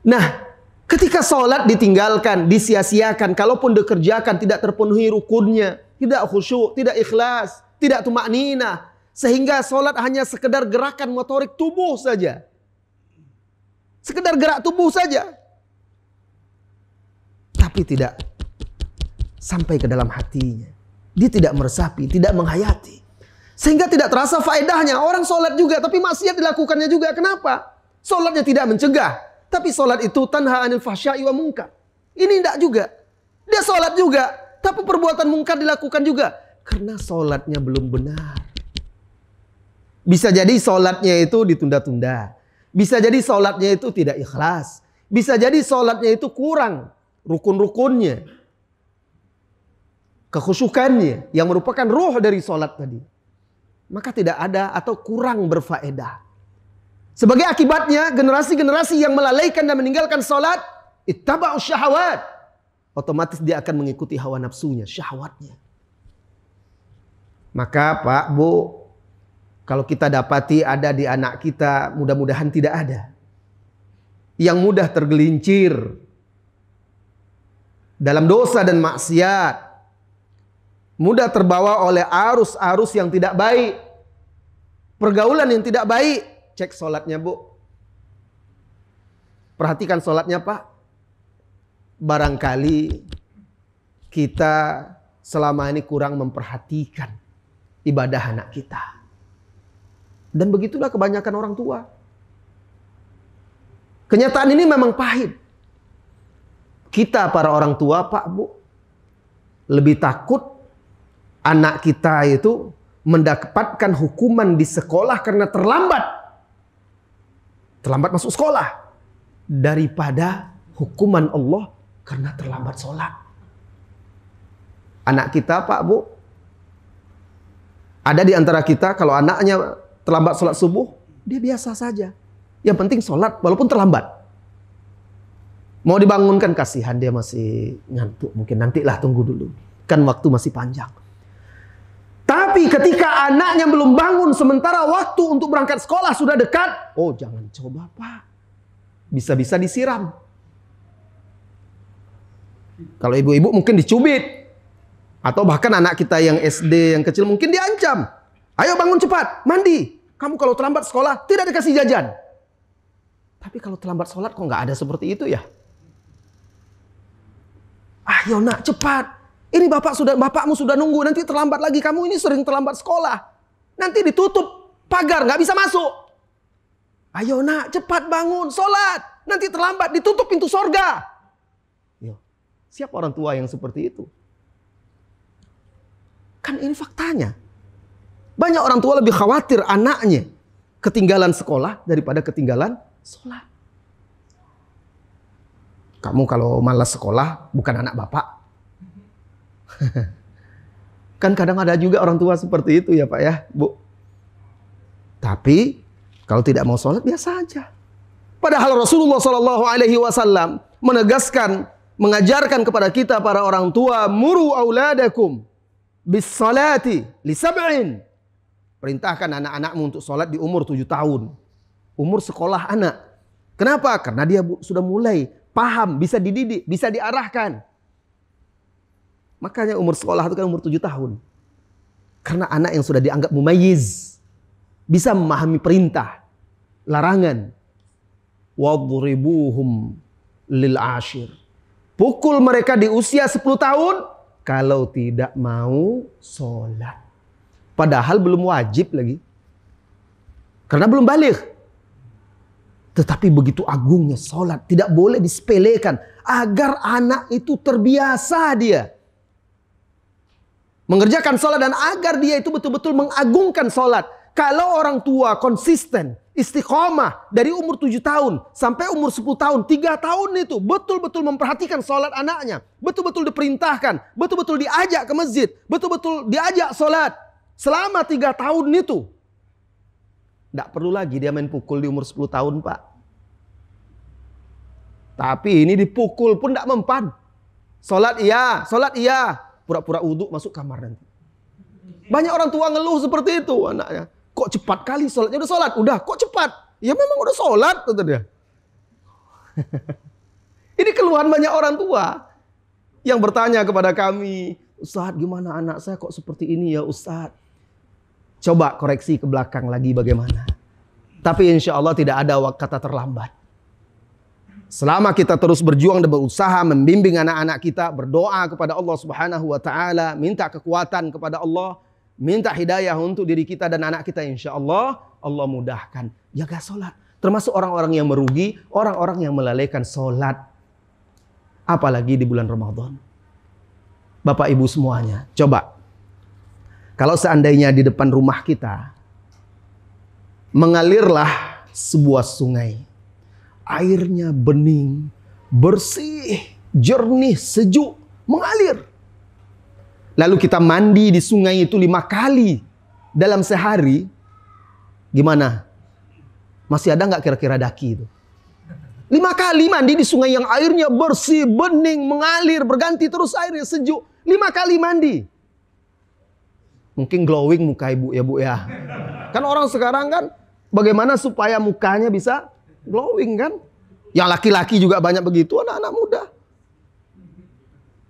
Speaker 1: Nah, ketika solat ditinggalkan, disia-siakan, kalaupun dikerjakan tidak terpenuhi rukunnya, tidak khusyuk, tidak ikhlas, tidak tumak nina, sehingga solat hanya sekedar gerakan motorik tubuh saja. Sekedar gerak tubuh saja. Tapi tidak sampai ke dalam hatinya dia tidak meresapi, tidak menghayati. Sehingga tidak terasa faedahnya. Orang sholat juga, tapi maksiat dilakukannya juga. Kenapa? Sholatnya tidak mencegah. Tapi sholat itu tanha anil fahsyai wa mungkar. Ini tidak juga. Dia sholat juga, tapi perbuatan mungkar dilakukan juga. Karena sholatnya belum benar. Bisa jadi sholatnya itu ditunda-tunda. Bisa jadi sholatnya itu tidak ikhlas. Bisa jadi sholatnya itu kurang rukun-rukunnya. Kekhusukannya yang merupakan roh dari sholat tadi. Maka tidak ada atau kurang berfaedah. Sebagai akibatnya generasi-generasi yang melalaikan dan meninggalkan sholat. Ittaba'u syahwat. Otomatis dia akan mengikuti hawa nafsunya, syahwatnya. Maka Pak, Bu, kalau kita dapati ada di anak kita, mudah-mudahan tidak ada. Yang mudah tergelincir dalam dosa dan maksiat mudah terbawa oleh arus-arus yang tidak baik, pergaulan yang tidak baik. Cek sholatnya bu, perhatikan sholatnya pak. Barangkali kita selama ini kurang memperhatikan ibadah anak kita. Dan begitulah kebanyakan orang tua. Kenyataan ini memang pahit. Kita para orang tua, Pak, Bu, lebih takut anak kita itu mendapatkan hukuman di sekolah karena terlambat. Terlambat masuk sekolah. Daripada hukuman Allah karena terlambat sholat. Anak kita Pak Bu. Ada di antara kita kalau anaknya terlambat sholat subuh. Dia biasa saja. Yang penting sholat walaupun terlambat. Mau dibangunkan kasihan dia masih ngantuk. Mungkin nantilah tunggu dulu. Kan waktu masih panjang. Tapi ketika anaknya belum bangun sementara waktu untuk berangkat sekolah sudah dekat, oh jangan coba Pak. Bisa-bisa disiram. Kalau ibu-ibu mungkin dicubit. Atau bahkan anak kita yang SD yang kecil mungkin diancam. Ayo bangun cepat, mandi. Kamu kalau terlambat sekolah tidak dikasih jajan. Tapi kalau terlambat sholat kok nggak ada seperti itu ya? Ayo nak cepat. Ini bapak sudah bapakmu sudah nunggu, nanti terlambat lagi. Kamu ini sering terlambat sekolah. Nanti ditutup pagar, nggak bisa masuk. Ayo nak, cepat bangun, sholat. Nanti terlambat, ditutup pintu sorga. Yo, siapa orang tua yang seperti itu? Kan ini faktanya. Banyak orang tua lebih khawatir anaknya ketinggalan sekolah daripada ketinggalan sholat. Kamu kalau malas sekolah, bukan anak bapak, [LAUGHS] kan kadang ada juga orang tua seperti itu ya Pak ya, Bu. Tapi kalau tidak mau sholat biasa aja. Padahal Rasulullah Shallallahu Alaihi Wasallam menegaskan, mengajarkan kepada kita para orang tua, muru auladakum bis li sab'in. Perintahkan anak-anakmu untuk sholat di umur tujuh tahun. Umur sekolah anak. Kenapa? Karena dia sudah mulai paham, bisa dididik, bisa diarahkan. Makanya umur sekolah itu kan umur tujuh tahun. Karena anak yang sudah dianggap mumayiz Bisa memahami perintah. Larangan. Wadribuhum lil ashir. Pukul mereka di usia sepuluh tahun. Kalau tidak mau sholat. Padahal belum wajib lagi. Karena belum balik. Tetapi begitu agungnya sholat. Tidak boleh disepelekan. Agar anak itu terbiasa dia Mengerjakan sholat dan agar dia itu betul-betul mengagungkan sholat. Kalau orang tua konsisten, istiqomah dari umur 7 tahun sampai umur 10 tahun, tiga tahun itu betul-betul memperhatikan sholat anaknya. Betul-betul diperintahkan, betul-betul diajak ke masjid, betul-betul diajak sholat. Selama tiga tahun itu. Tidak perlu lagi dia main pukul di umur 10 tahun pak. Tapi ini dipukul pun tidak mempan. Sholat iya, sholat iya, pura-pura wudhu masuk kamar nanti. Banyak orang tua ngeluh seperti itu anaknya. Kok cepat kali sholatnya udah sholat? Udah, kok cepat? Ya memang udah sholat kata dia. [LAUGHS] Ini keluhan banyak orang tua yang bertanya kepada kami, Ustaz gimana anak saya kok seperti ini ya Ustaz? Coba koreksi ke belakang lagi bagaimana. Tapi insya Allah tidak ada kata terlambat. Selama kita terus berjuang dan berusaha membimbing anak-anak kita berdoa kepada Allah Subhanahu wa taala, minta kekuatan kepada Allah, minta hidayah untuk diri kita dan anak kita insya Allah Allah mudahkan. Jaga solat. Termasuk orang-orang yang merugi, orang-orang yang melalaikan solat. Apalagi di bulan Ramadan. Bapak Ibu semuanya, coba. Kalau seandainya di depan rumah kita mengalirlah sebuah sungai airnya bening, bersih, jernih, sejuk, mengalir. Lalu kita mandi di sungai itu lima kali dalam sehari. Gimana? Masih ada nggak kira-kira daki itu? Lima kali mandi di sungai yang airnya bersih, bening, mengalir, berganti terus airnya sejuk. Lima kali mandi. Mungkin glowing muka ibu ya bu ya. Kan orang sekarang kan bagaimana supaya mukanya bisa glowing kan? Yang laki-laki juga banyak begitu anak-anak muda.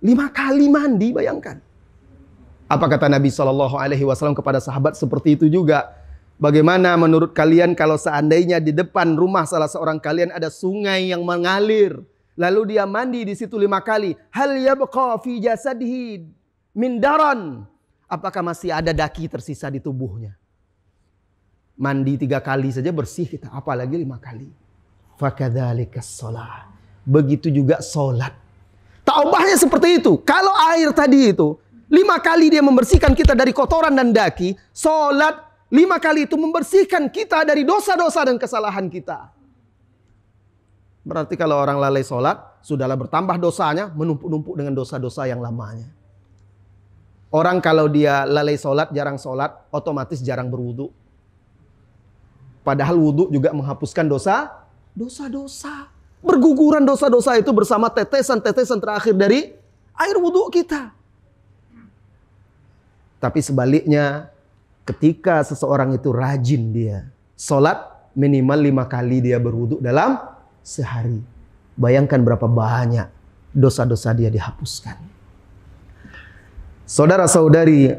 Speaker 1: Lima kali mandi bayangkan. Apa kata Nabi Shallallahu Alaihi Wasallam kepada sahabat seperti itu juga? Bagaimana menurut kalian kalau seandainya di depan rumah salah seorang kalian ada sungai yang mengalir, lalu dia mandi di situ lima kali. Hal ya fi jasadihi mindaran. Apakah masih ada daki tersisa di tubuhnya? Mandi tiga kali saja bersih kita, apalagi lima kali. Fakadhalika sholat. Begitu juga sholat. Taubahnya seperti itu. Kalau air tadi itu, lima kali dia membersihkan kita dari kotoran dan daki. Sholat lima kali itu membersihkan kita dari dosa-dosa dan kesalahan kita. Berarti kalau orang lalai sholat, sudahlah bertambah dosanya, menumpuk-numpuk dengan dosa-dosa yang lamanya. Orang kalau dia lalai sholat, jarang sholat, otomatis jarang berwudu. Padahal wudhu juga menghapuskan dosa, dosa-dosa. Berguguran dosa-dosa itu bersama tetesan-tetesan terakhir dari air wudhu kita. Tapi sebaliknya, ketika seseorang itu rajin dia, sholat minimal lima kali dia berwudhu dalam sehari. Bayangkan berapa banyak dosa-dosa dia dihapuskan. Saudara-saudari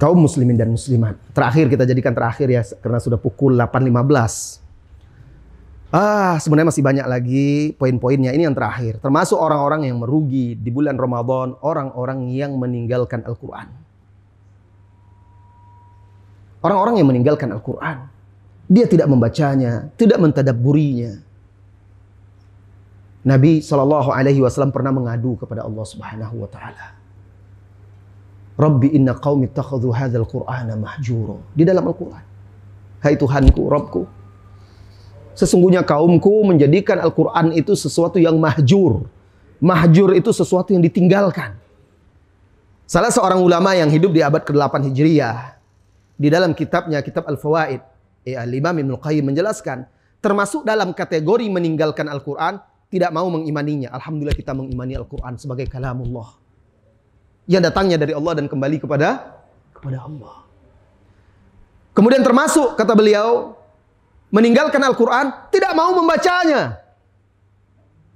Speaker 1: kaum muslimin dan muslimat. Terakhir kita jadikan terakhir ya karena sudah pukul 8.15. Ah, sebenarnya masih banyak lagi poin-poinnya. Ini yang terakhir. Termasuk orang-orang yang merugi di bulan Ramadan, orang-orang yang meninggalkan Al-Qur'an. Orang-orang yang meninggalkan Al-Qur'an. Dia tidak membacanya, tidak mentadaburinya. Nabi Shallallahu alaihi wasallam pernah mengadu kepada Allah Subhanahu wa taala. Rabbi inna qawmi takhadhu hadhal qur'ana mahjuro. Di dalam Al-Qur'an. Hai Tuhanku, Rabbku. Sesungguhnya kaumku menjadikan Al-Qur'an itu sesuatu yang mahjur. Mahjur itu sesuatu yang ditinggalkan. Salah seorang ulama yang hidup di abad ke-8 Hijriah di dalam kitabnya Kitab Al-Fawaid, ya eh, Imam Qayyim menjelaskan termasuk dalam kategori meninggalkan Al-Qur'an tidak mau mengimaninya. Alhamdulillah kita mengimani Al-Qur'an sebagai kalamullah yang datangnya dari Allah dan kembali kepada kepada Allah. Kemudian termasuk kata beliau meninggalkan Al-Qur'an tidak mau membacanya.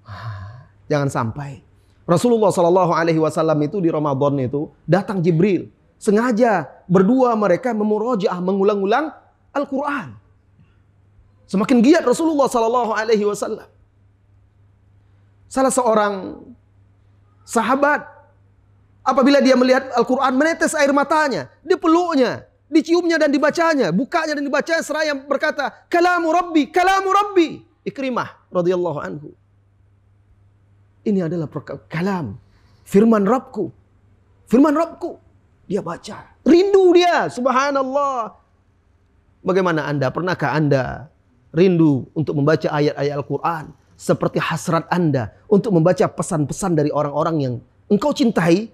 Speaker 1: Ah, jangan sampai. Rasulullah Shallallahu alaihi wasallam itu di Ramadan itu datang Jibril sengaja berdua mereka memurojaah mengulang-ulang Al-Qur'an. Semakin giat Rasulullah Shallallahu alaihi wasallam. Salah seorang sahabat Apabila dia melihat Al-Quran menetes air matanya, dipeluknya, diciumnya dan dibacanya, bukanya dan dibacanya seraya berkata, "Kalamu Rabbi, kalamu Rabbi." Ikrimah radhiyallahu anhu. Ini adalah kalam firman Robku, Firman Robku, Dia baca. Rindu dia, subhanallah. Bagaimana Anda? Pernahkah Anda rindu untuk membaca ayat-ayat Al-Quran? Seperti hasrat Anda untuk membaca pesan-pesan dari orang-orang yang engkau cintai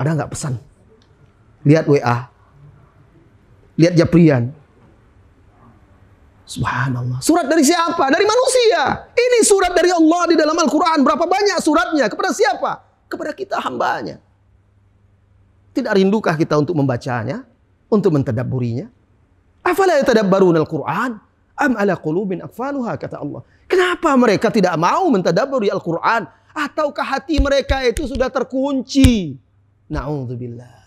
Speaker 1: ada nggak pesan? Lihat WA. Lihat Japrian. Subhanallah. Surat dari siapa? Dari manusia. Ini surat dari Allah di dalam Al-Quran. Berapa banyak suratnya? Kepada siapa? Kepada kita hambanya. Tidak rindukah kita untuk membacanya? Untuk mentadaburinya? Afala yatadabbarun Al-Quran? Am ala qulubin akfaluha, kata Allah. Kenapa mereka tidak mau mentadaburi Al-Quran? Ataukah hati mereka itu sudah terkunci? Na'udzubillah.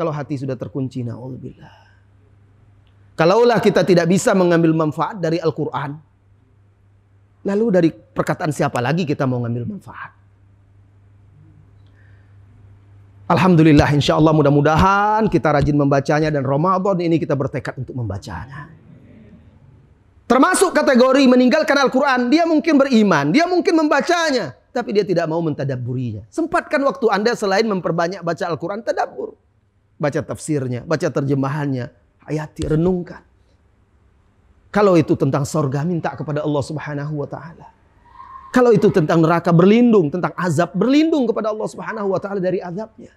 Speaker 1: Kalau hati sudah terkunci, na'udzubillah. Kalaulah kita tidak bisa mengambil manfaat dari Al-Quran, lalu dari perkataan siapa lagi kita mau mengambil manfaat? Alhamdulillah, insya Allah mudah-mudahan kita rajin membacanya dan Ramadan ini kita bertekad untuk membacanya. Termasuk kategori meninggalkan Al-Quran, dia mungkin beriman, dia mungkin membacanya tapi dia tidak mau mentadaburinya. Sempatkan waktu Anda selain memperbanyak baca Al-Quran, tadabur. Baca tafsirnya, baca terjemahannya, hayati, renungkan. Kalau itu tentang sorga, minta kepada Allah subhanahu wa ta'ala. Kalau itu tentang neraka, berlindung. Tentang azab, berlindung kepada Allah subhanahu wa ta'ala dari azabnya.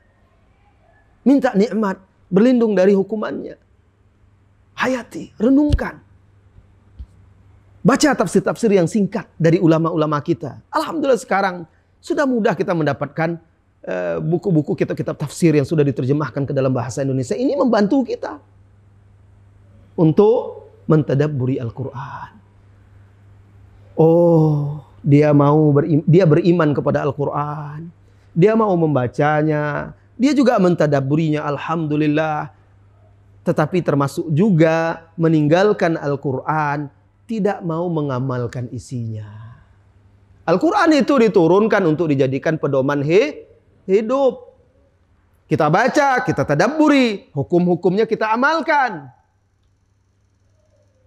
Speaker 1: Minta nikmat, berlindung dari hukumannya. Hayati, renungkan. Baca tafsir-tafsir yang singkat dari ulama-ulama kita. Alhamdulillah sekarang sudah mudah kita mendapatkan eh, buku-buku uh, kitab-kitab tafsir yang sudah diterjemahkan ke dalam bahasa Indonesia. Ini membantu kita untuk mentadaburi Al-Quran. Oh, dia mau berim dia beriman kepada Al-Quran. Dia mau membacanya. Dia juga mentadaburinya. Alhamdulillah. Tetapi termasuk juga meninggalkan Al-Quran tidak mau mengamalkan isinya. Al-Quran itu diturunkan untuk dijadikan pedoman he, hidup. Kita baca, kita tadaburi, hukum-hukumnya kita amalkan.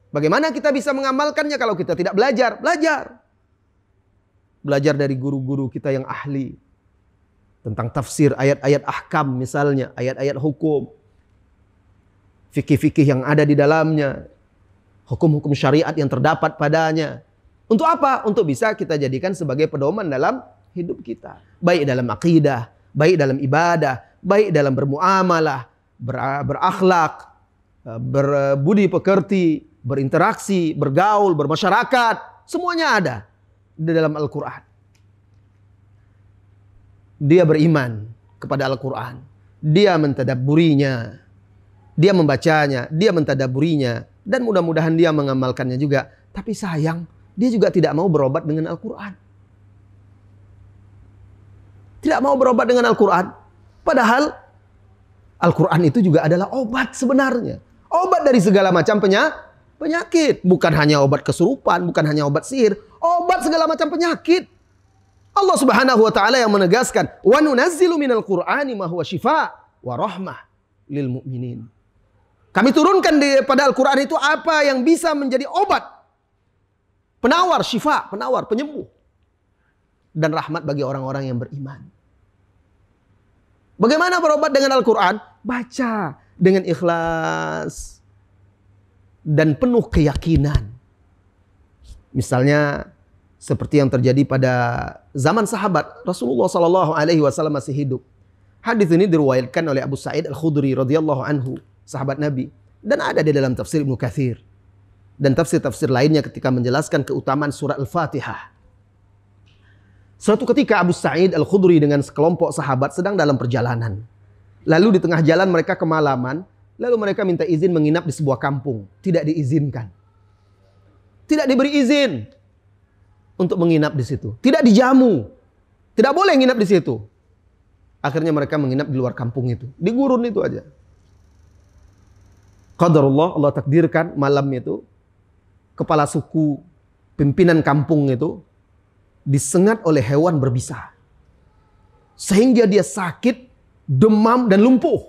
Speaker 1: Bagaimana kita bisa mengamalkannya kalau kita tidak belajar? Belajar. Belajar dari guru-guru kita yang ahli. Tentang tafsir ayat-ayat ahkam misalnya, ayat-ayat hukum. Fikih-fikih yang ada di dalamnya, hukum-hukum syariat yang terdapat padanya. Untuk apa? Untuk bisa kita jadikan sebagai pedoman dalam hidup kita. Baik dalam akidah, baik dalam ibadah, baik dalam bermuamalah, ber berakhlak, berbudi pekerti, berinteraksi, bergaul, bermasyarakat. Semuanya ada di dalam Al-Quran. Dia beriman kepada Al-Quran. Dia mentadaburinya. Dia membacanya. Dia mentadaburinya dan mudah-mudahan dia mengamalkannya juga. Tapi sayang, dia juga tidak mau berobat dengan Al-Qur'an. Tidak mau berobat dengan Al-Qur'an, padahal Al-Qur'an itu juga adalah obat sebenarnya. Obat dari segala macam penyakit, bukan hanya obat kesurupan, bukan hanya obat sihir, obat segala macam penyakit. Allah Subhanahu wa taala yang menegaskan, وَنُنَزِّلُ مِنَ الْقُرْآنِ مَهُوَ لِلْمُؤْمِنِينَ kami turunkan pada Al-Quran itu apa yang bisa menjadi obat. Penawar, syifa, penawar, penyembuh. Dan rahmat bagi orang-orang yang beriman. Bagaimana berobat dengan Al-Quran? Baca dengan ikhlas. Dan penuh keyakinan. Misalnya seperti yang terjadi pada zaman sahabat Rasulullah Sallallahu Alaihi Wasallam masih hidup. Hadis ini diriwayatkan oleh Abu Sa'id Al Khudri radhiyallahu anhu sahabat Nabi dan ada di dalam tafsir Ibnu Kathir. dan tafsir-tafsir lainnya ketika menjelaskan keutamaan surat Al-Fatihah. Suatu ketika Abu Sa'id Al-Khudri dengan sekelompok sahabat sedang dalam perjalanan. Lalu di tengah jalan mereka kemalaman, lalu mereka minta izin menginap di sebuah kampung, tidak diizinkan. Tidak diberi izin untuk menginap di situ, tidak dijamu. Tidak boleh menginap di situ. Akhirnya mereka menginap di luar kampung itu, di gurun itu aja. Qadarullah, Allah takdirkan malam itu kepala suku pimpinan kampung itu disengat oleh hewan berbisa. Sehingga dia sakit, demam dan lumpuh.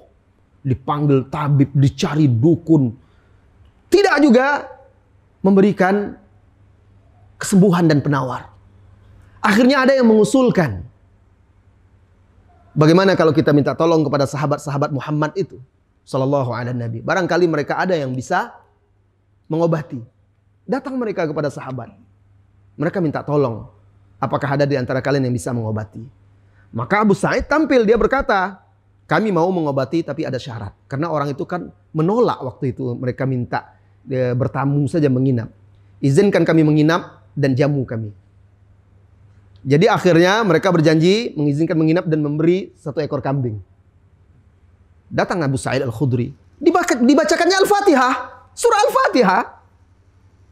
Speaker 1: Dipanggil tabib, dicari dukun. Tidak juga memberikan kesembuhan dan penawar. Akhirnya ada yang mengusulkan. Bagaimana kalau kita minta tolong kepada sahabat-sahabat Muhammad itu? Sallallahu alaihi nabi. Barangkali mereka ada yang bisa mengobati. Datang mereka kepada sahabat. Mereka minta tolong. Apakah ada di antara kalian yang bisa mengobati? Maka Abu Sa'id tampil. Dia berkata, kami mau mengobati tapi ada syarat. Karena orang itu kan menolak waktu itu. Mereka minta e, bertamu saja menginap. Izinkan kami menginap dan jamu kami. Jadi akhirnya mereka berjanji mengizinkan menginap dan memberi satu ekor kambing. Datang Abu Sa'id Al-Khudri. dibacakannya Al-Fatihah. Surah Al-Fatihah.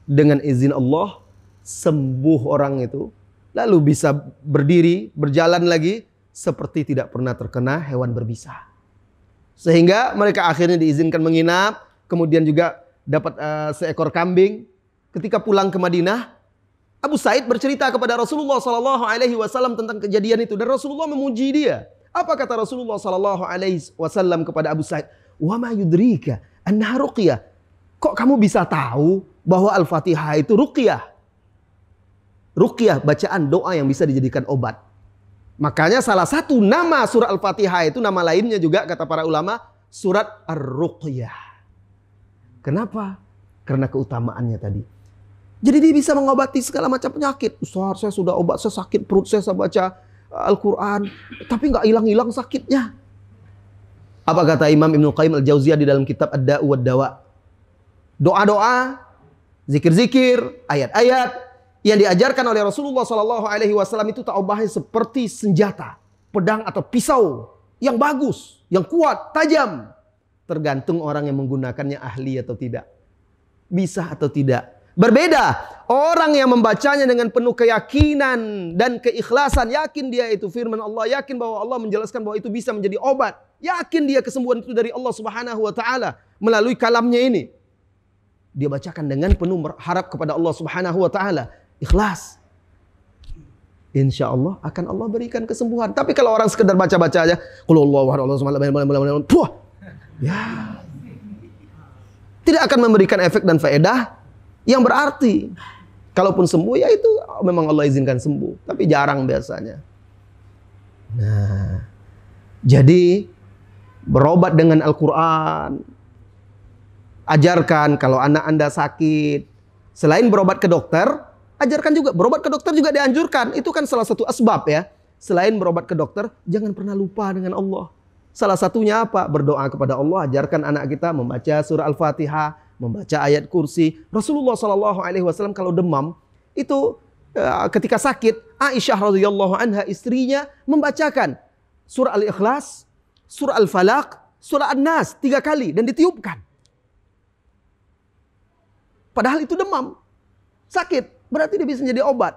Speaker 1: Dengan izin Allah, sembuh orang itu. Lalu bisa berdiri, berjalan lagi. Seperti tidak pernah terkena hewan berbisa. Sehingga mereka akhirnya diizinkan menginap. Kemudian juga dapat uh, seekor kambing. Ketika pulang ke Madinah, Abu Said bercerita kepada Rasulullah SAW tentang kejadian itu dan Rasulullah memuji dia. Apa kata Rasulullah Sallallahu Alaihi Wasallam kepada Abu Sa'id? Wama yudrika annaha ruqyah. Kok kamu bisa tahu bahwa Al-Fatihah itu ruqyah? Ruqyah bacaan doa yang bisa dijadikan obat. Makanya salah satu nama surat Al-Fatihah itu nama lainnya juga kata para ulama surat Ar-Ruqyah. Kenapa? Karena keutamaannya tadi. Jadi dia bisa mengobati segala macam penyakit. Ustaz, saya sudah obat, saya sakit perut, saya, saya baca Al-Quran, tapi nggak hilang-hilang sakitnya. Apa kata Imam Ibnu Qayyim Al-Jauziyah di dalam kitab Ad-Da'u Dawa? Doa-doa, zikir-zikir, ayat-ayat yang diajarkan oleh Rasulullah Sallallahu Alaihi Wasallam itu tak taubahnya seperti senjata, pedang atau pisau yang bagus, yang kuat, tajam. Tergantung orang yang menggunakannya ahli atau tidak. Bisa atau tidak Berbeda orang yang membacanya dengan penuh keyakinan dan keikhlasan, yakin dia itu firman Allah, yakin bahwa Allah menjelaskan bahwa itu bisa menjadi obat. Yakin dia kesembuhan itu dari Allah Subhanahu wa taala melalui kalamnya ini. Dia bacakan dengan penuh harap kepada Allah Subhanahu wa taala, ikhlas. Insya Allah akan Allah berikan kesembuhan. Tapi kalau orang sekedar baca-baca aja, kalau Allah Allah ya tidak akan memberikan efek dan faedah yang berarti. Kalaupun sembuh ya itu memang Allah izinkan sembuh, tapi jarang biasanya. Nah, jadi berobat dengan Al-Qur'an. Ajarkan kalau anak Anda sakit, selain berobat ke dokter, ajarkan juga berobat ke dokter juga dianjurkan. Itu kan salah satu asbab ya. Selain berobat ke dokter, jangan pernah lupa dengan Allah. Salah satunya apa? Berdoa kepada Allah, ajarkan anak kita membaca surah Al-Fatihah, membaca ayat kursi. Rasulullah Shallallahu Alaihi Wasallam kalau demam itu eh, ketika sakit Aisyah radhiyallahu anha istrinya membacakan surah Al-Ikhlas, surah Al-Falaq, surah An-Nas tiga kali dan ditiupkan. Padahal itu demam, sakit, berarti dia bisa jadi obat.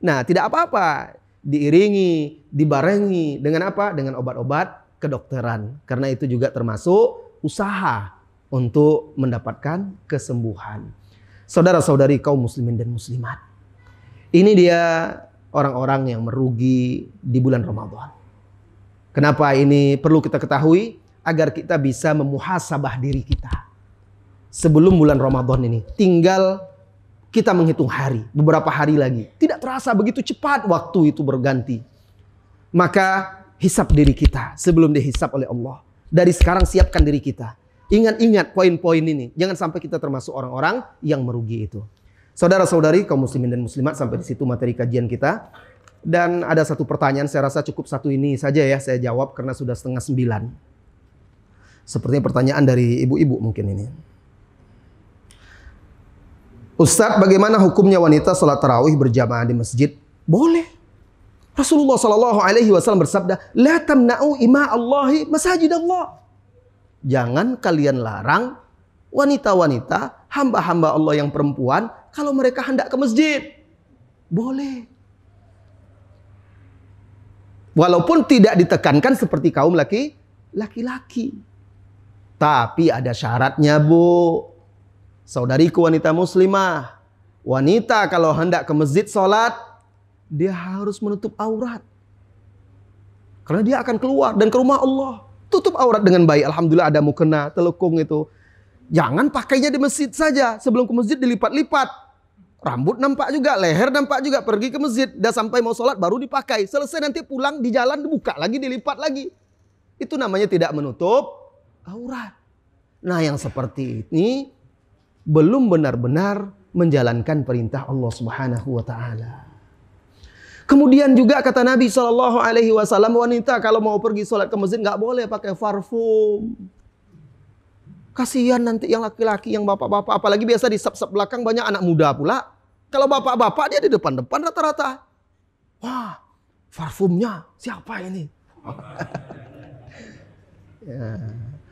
Speaker 1: Nah, tidak apa-apa diiringi, dibarengi dengan apa? Dengan obat-obat kedokteran. Karena itu juga termasuk usaha untuk mendapatkan kesembuhan. Saudara-saudari kaum muslimin dan muslimat. Ini dia orang-orang yang merugi di bulan Ramadan. Kenapa ini perlu kita ketahui? Agar kita bisa memuhasabah diri kita. Sebelum bulan Ramadan ini. Tinggal kita menghitung hari. Beberapa hari lagi. Tidak terasa begitu cepat waktu itu berganti. Maka hisap diri kita sebelum dihisap oleh Allah. Dari sekarang siapkan diri kita Ingat-ingat poin-poin ini. Jangan sampai kita termasuk orang-orang yang merugi itu. Saudara-saudari kaum muslimin dan muslimat sampai di situ materi kajian kita. Dan ada satu pertanyaan saya rasa cukup satu ini saja ya saya jawab karena sudah setengah sembilan. Sepertinya pertanyaan dari ibu-ibu mungkin ini. Ustadz bagaimana hukumnya wanita sholat tarawih berjamaah di masjid? Boleh. Rasulullah Shallallahu Alaihi Wasallam bersabda, "La tamna'u ima Allahi masajid Allah." jangan kalian larang wanita-wanita, hamba-hamba Allah yang perempuan, kalau mereka hendak ke masjid. Boleh. Walaupun tidak ditekankan seperti kaum laki, laki-laki. Tapi ada syaratnya, Bu. Saudariku wanita muslimah, wanita kalau hendak ke masjid sholat, dia harus menutup aurat. Karena dia akan keluar dan ke rumah Allah tutup aurat dengan baik. Alhamdulillah ada mukena, telukung itu. Jangan pakainya di masjid saja. Sebelum ke masjid dilipat-lipat. Rambut nampak juga, leher nampak juga. Pergi ke masjid, dah sampai mau sholat baru dipakai. Selesai nanti pulang di jalan dibuka lagi, dilipat lagi. Itu namanya tidak menutup aurat. Nah yang seperti ini belum benar-benar menjalankan perintah Allah Subhanahu wa taala. Kemudian juga kata Nabi Shallallahu Alaihi Wasallam wanita kalau mau pergi sholat ke masjid nggak boleh pakai parfum. Kasihan nanti yang laki-laki, yang bapak-bapak, apalagi biasa di sap sap belakang banyak anak muda pula. Kalau bapak-bapak dia di depan-depan rata-rata. Wah, parfumnya siapa ini? [LAUGHS] ya.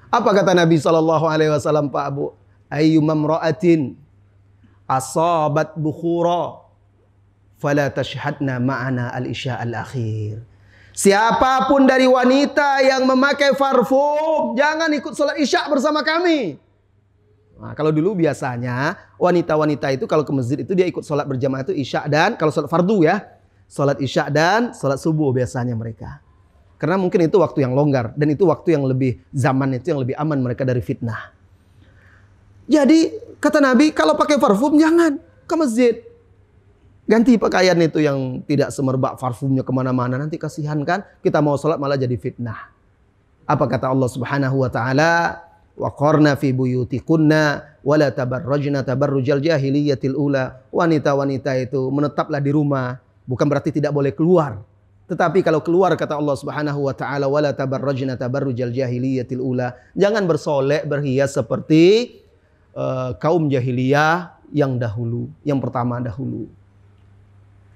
Speaker 1: Apa kata Nabi Shallallahu Alaihi Wasallam Pak Abu? raatin asabat bukhura fala tashhadna ma'ana al-isya al-akhir. Siapapun dari wanita yang memakai parfum, jangan ikut sholat isya bersama kami. Nah, kalau dulu biasanya wanita-wanita itu kalau ke masjid itu dia ikut sholat berjamaah itu isya dan kalau sholat fardu ya, sholat isya dan sholat subuh biasanya mereka. Karena mungkin itu waktu yang longgar dan itu waktu yang lebih zaman itu yang lebih aman mereka dari fitnah. Jadi kata Nabi kalau pakai parfum jangan ke masjid. Ganti pakaian itu yang tidak semerbak parfumnya kemana-mana. Nanti kasihan kan kita mau sholat malah jadi fitnah. Apa kata Allah subhanahu wa ta'ala? Wa qarna fi buyutikunna la tabarrajna tabarrujal jahiliyatil ula. Wanita-wanita itu menetaplah di rumah. Bukan berarti tidak boleh keluar. Tetapi kalau keluar kata Allah Subhanahu wa taala wala tabarrajna tabarrujal jahiliyatil ula. Jangan bersolek berhias seperti uh, kaum jahiliyah yang dahulu, yang pertama dahulu.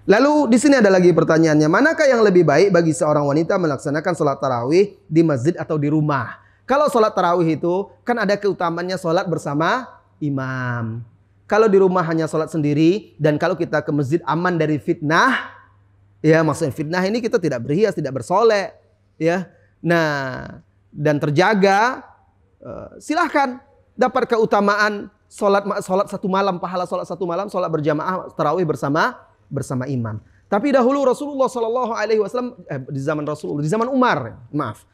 Speaker 1: Lalu di sini ada lagi pertanyaannya, manakah yang lebih baik bagi seorang wanita melaksanakan sholat tarawih di masjid atau di rumah? Kalau sholat tarawih itu kan ada keutamannya sholat bersama imam. Kalau di rumah hanya sholat sendiri dan kalau kita ke masjid aman dari fitnah, ya maksudnya fitnah ini kita tidak berhias, tidak bersolek, ya. Nah dan terjaga, eh, silahkan dapat keutamaan sholat sholat satu malam, pahala sholat satu malam, sholat berjamaah tarawih bersama bersama imam. Tapi dahulu Rasulullah Shallallahu Alaihi Wasallam eh, di zaman Rasulullah, di zaman Umar, maaf,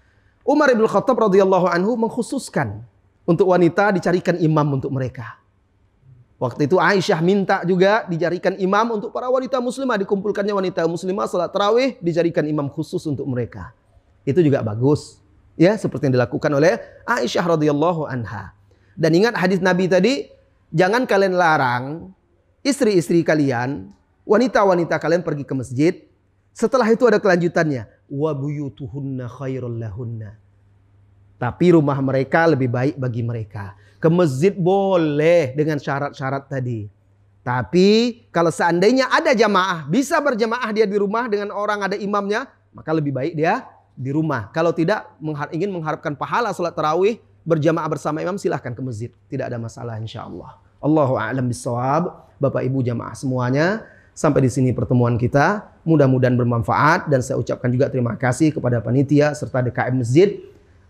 Speaker 1: Umar ibn Khattab radhiyallahu anhu mengkhususkan untuk wanita dicarikan imam untuk mereka. Waktu itu Aisyah minta juga dijadikan imam untuk para wanita muslimah. Dikumpulkannya wanita muslimah salat tarawih dijadikan imam khusus untuk mereka. Itu juga bagus. Ya, seperti yang dilakukan oleh Aisyah radhiyallahu anha. Dan ingat hadis Nabi tadi, jangan kalian larang istri-istri kalian Wanita-wanita kalian pergi ke masjid. Setelah itu ada kelanjutannya. Wabuyutuhunna khairul lahunna. Tapi rumah mereka lebih baik bagi mereka. Ke masjid boleh dengan syarat-syarat tadi. Tapi kalau seandainya ada jamaah, bisa berjamaah dia di rumah dengan orang ada imamnya, maka lebih baik dia di rumah. Kalau tidak ingin mengharapkan pahala sholat terawih berjamaah bersama imam silahkan ke masjid. Tidak ada masalah insya Allah. Allahu a'lam bisawab. Bapak Ibu jamaah semuanya, Sampai di sini pertemuan kita. Mudah-mudahan bermanfaat dan saya ucapkan juga terima kasih kepada panitia serta DKM Masjid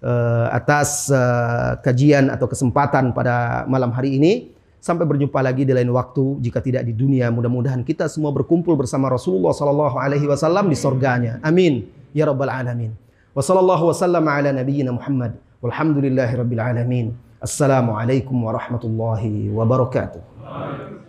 Speaker 1: eh, atas eh, kajian atau kesempatan pada malam hari ini. Sampai berjumpa lagi di lain waktu jika tidak di dunia. Mudah-mudahan kita semua berkumpul bersama Rasulullah Sallallahu Alaihi Wasallam di sorganya. Amin. Ya Rabbal Alamin. Wassalamualaikum warahmatullahi ala nabiyyina Muhammad. Walhamdulillahi Rabbil Alamin. Assalamualaikum warahmatullahi wabarakatuh.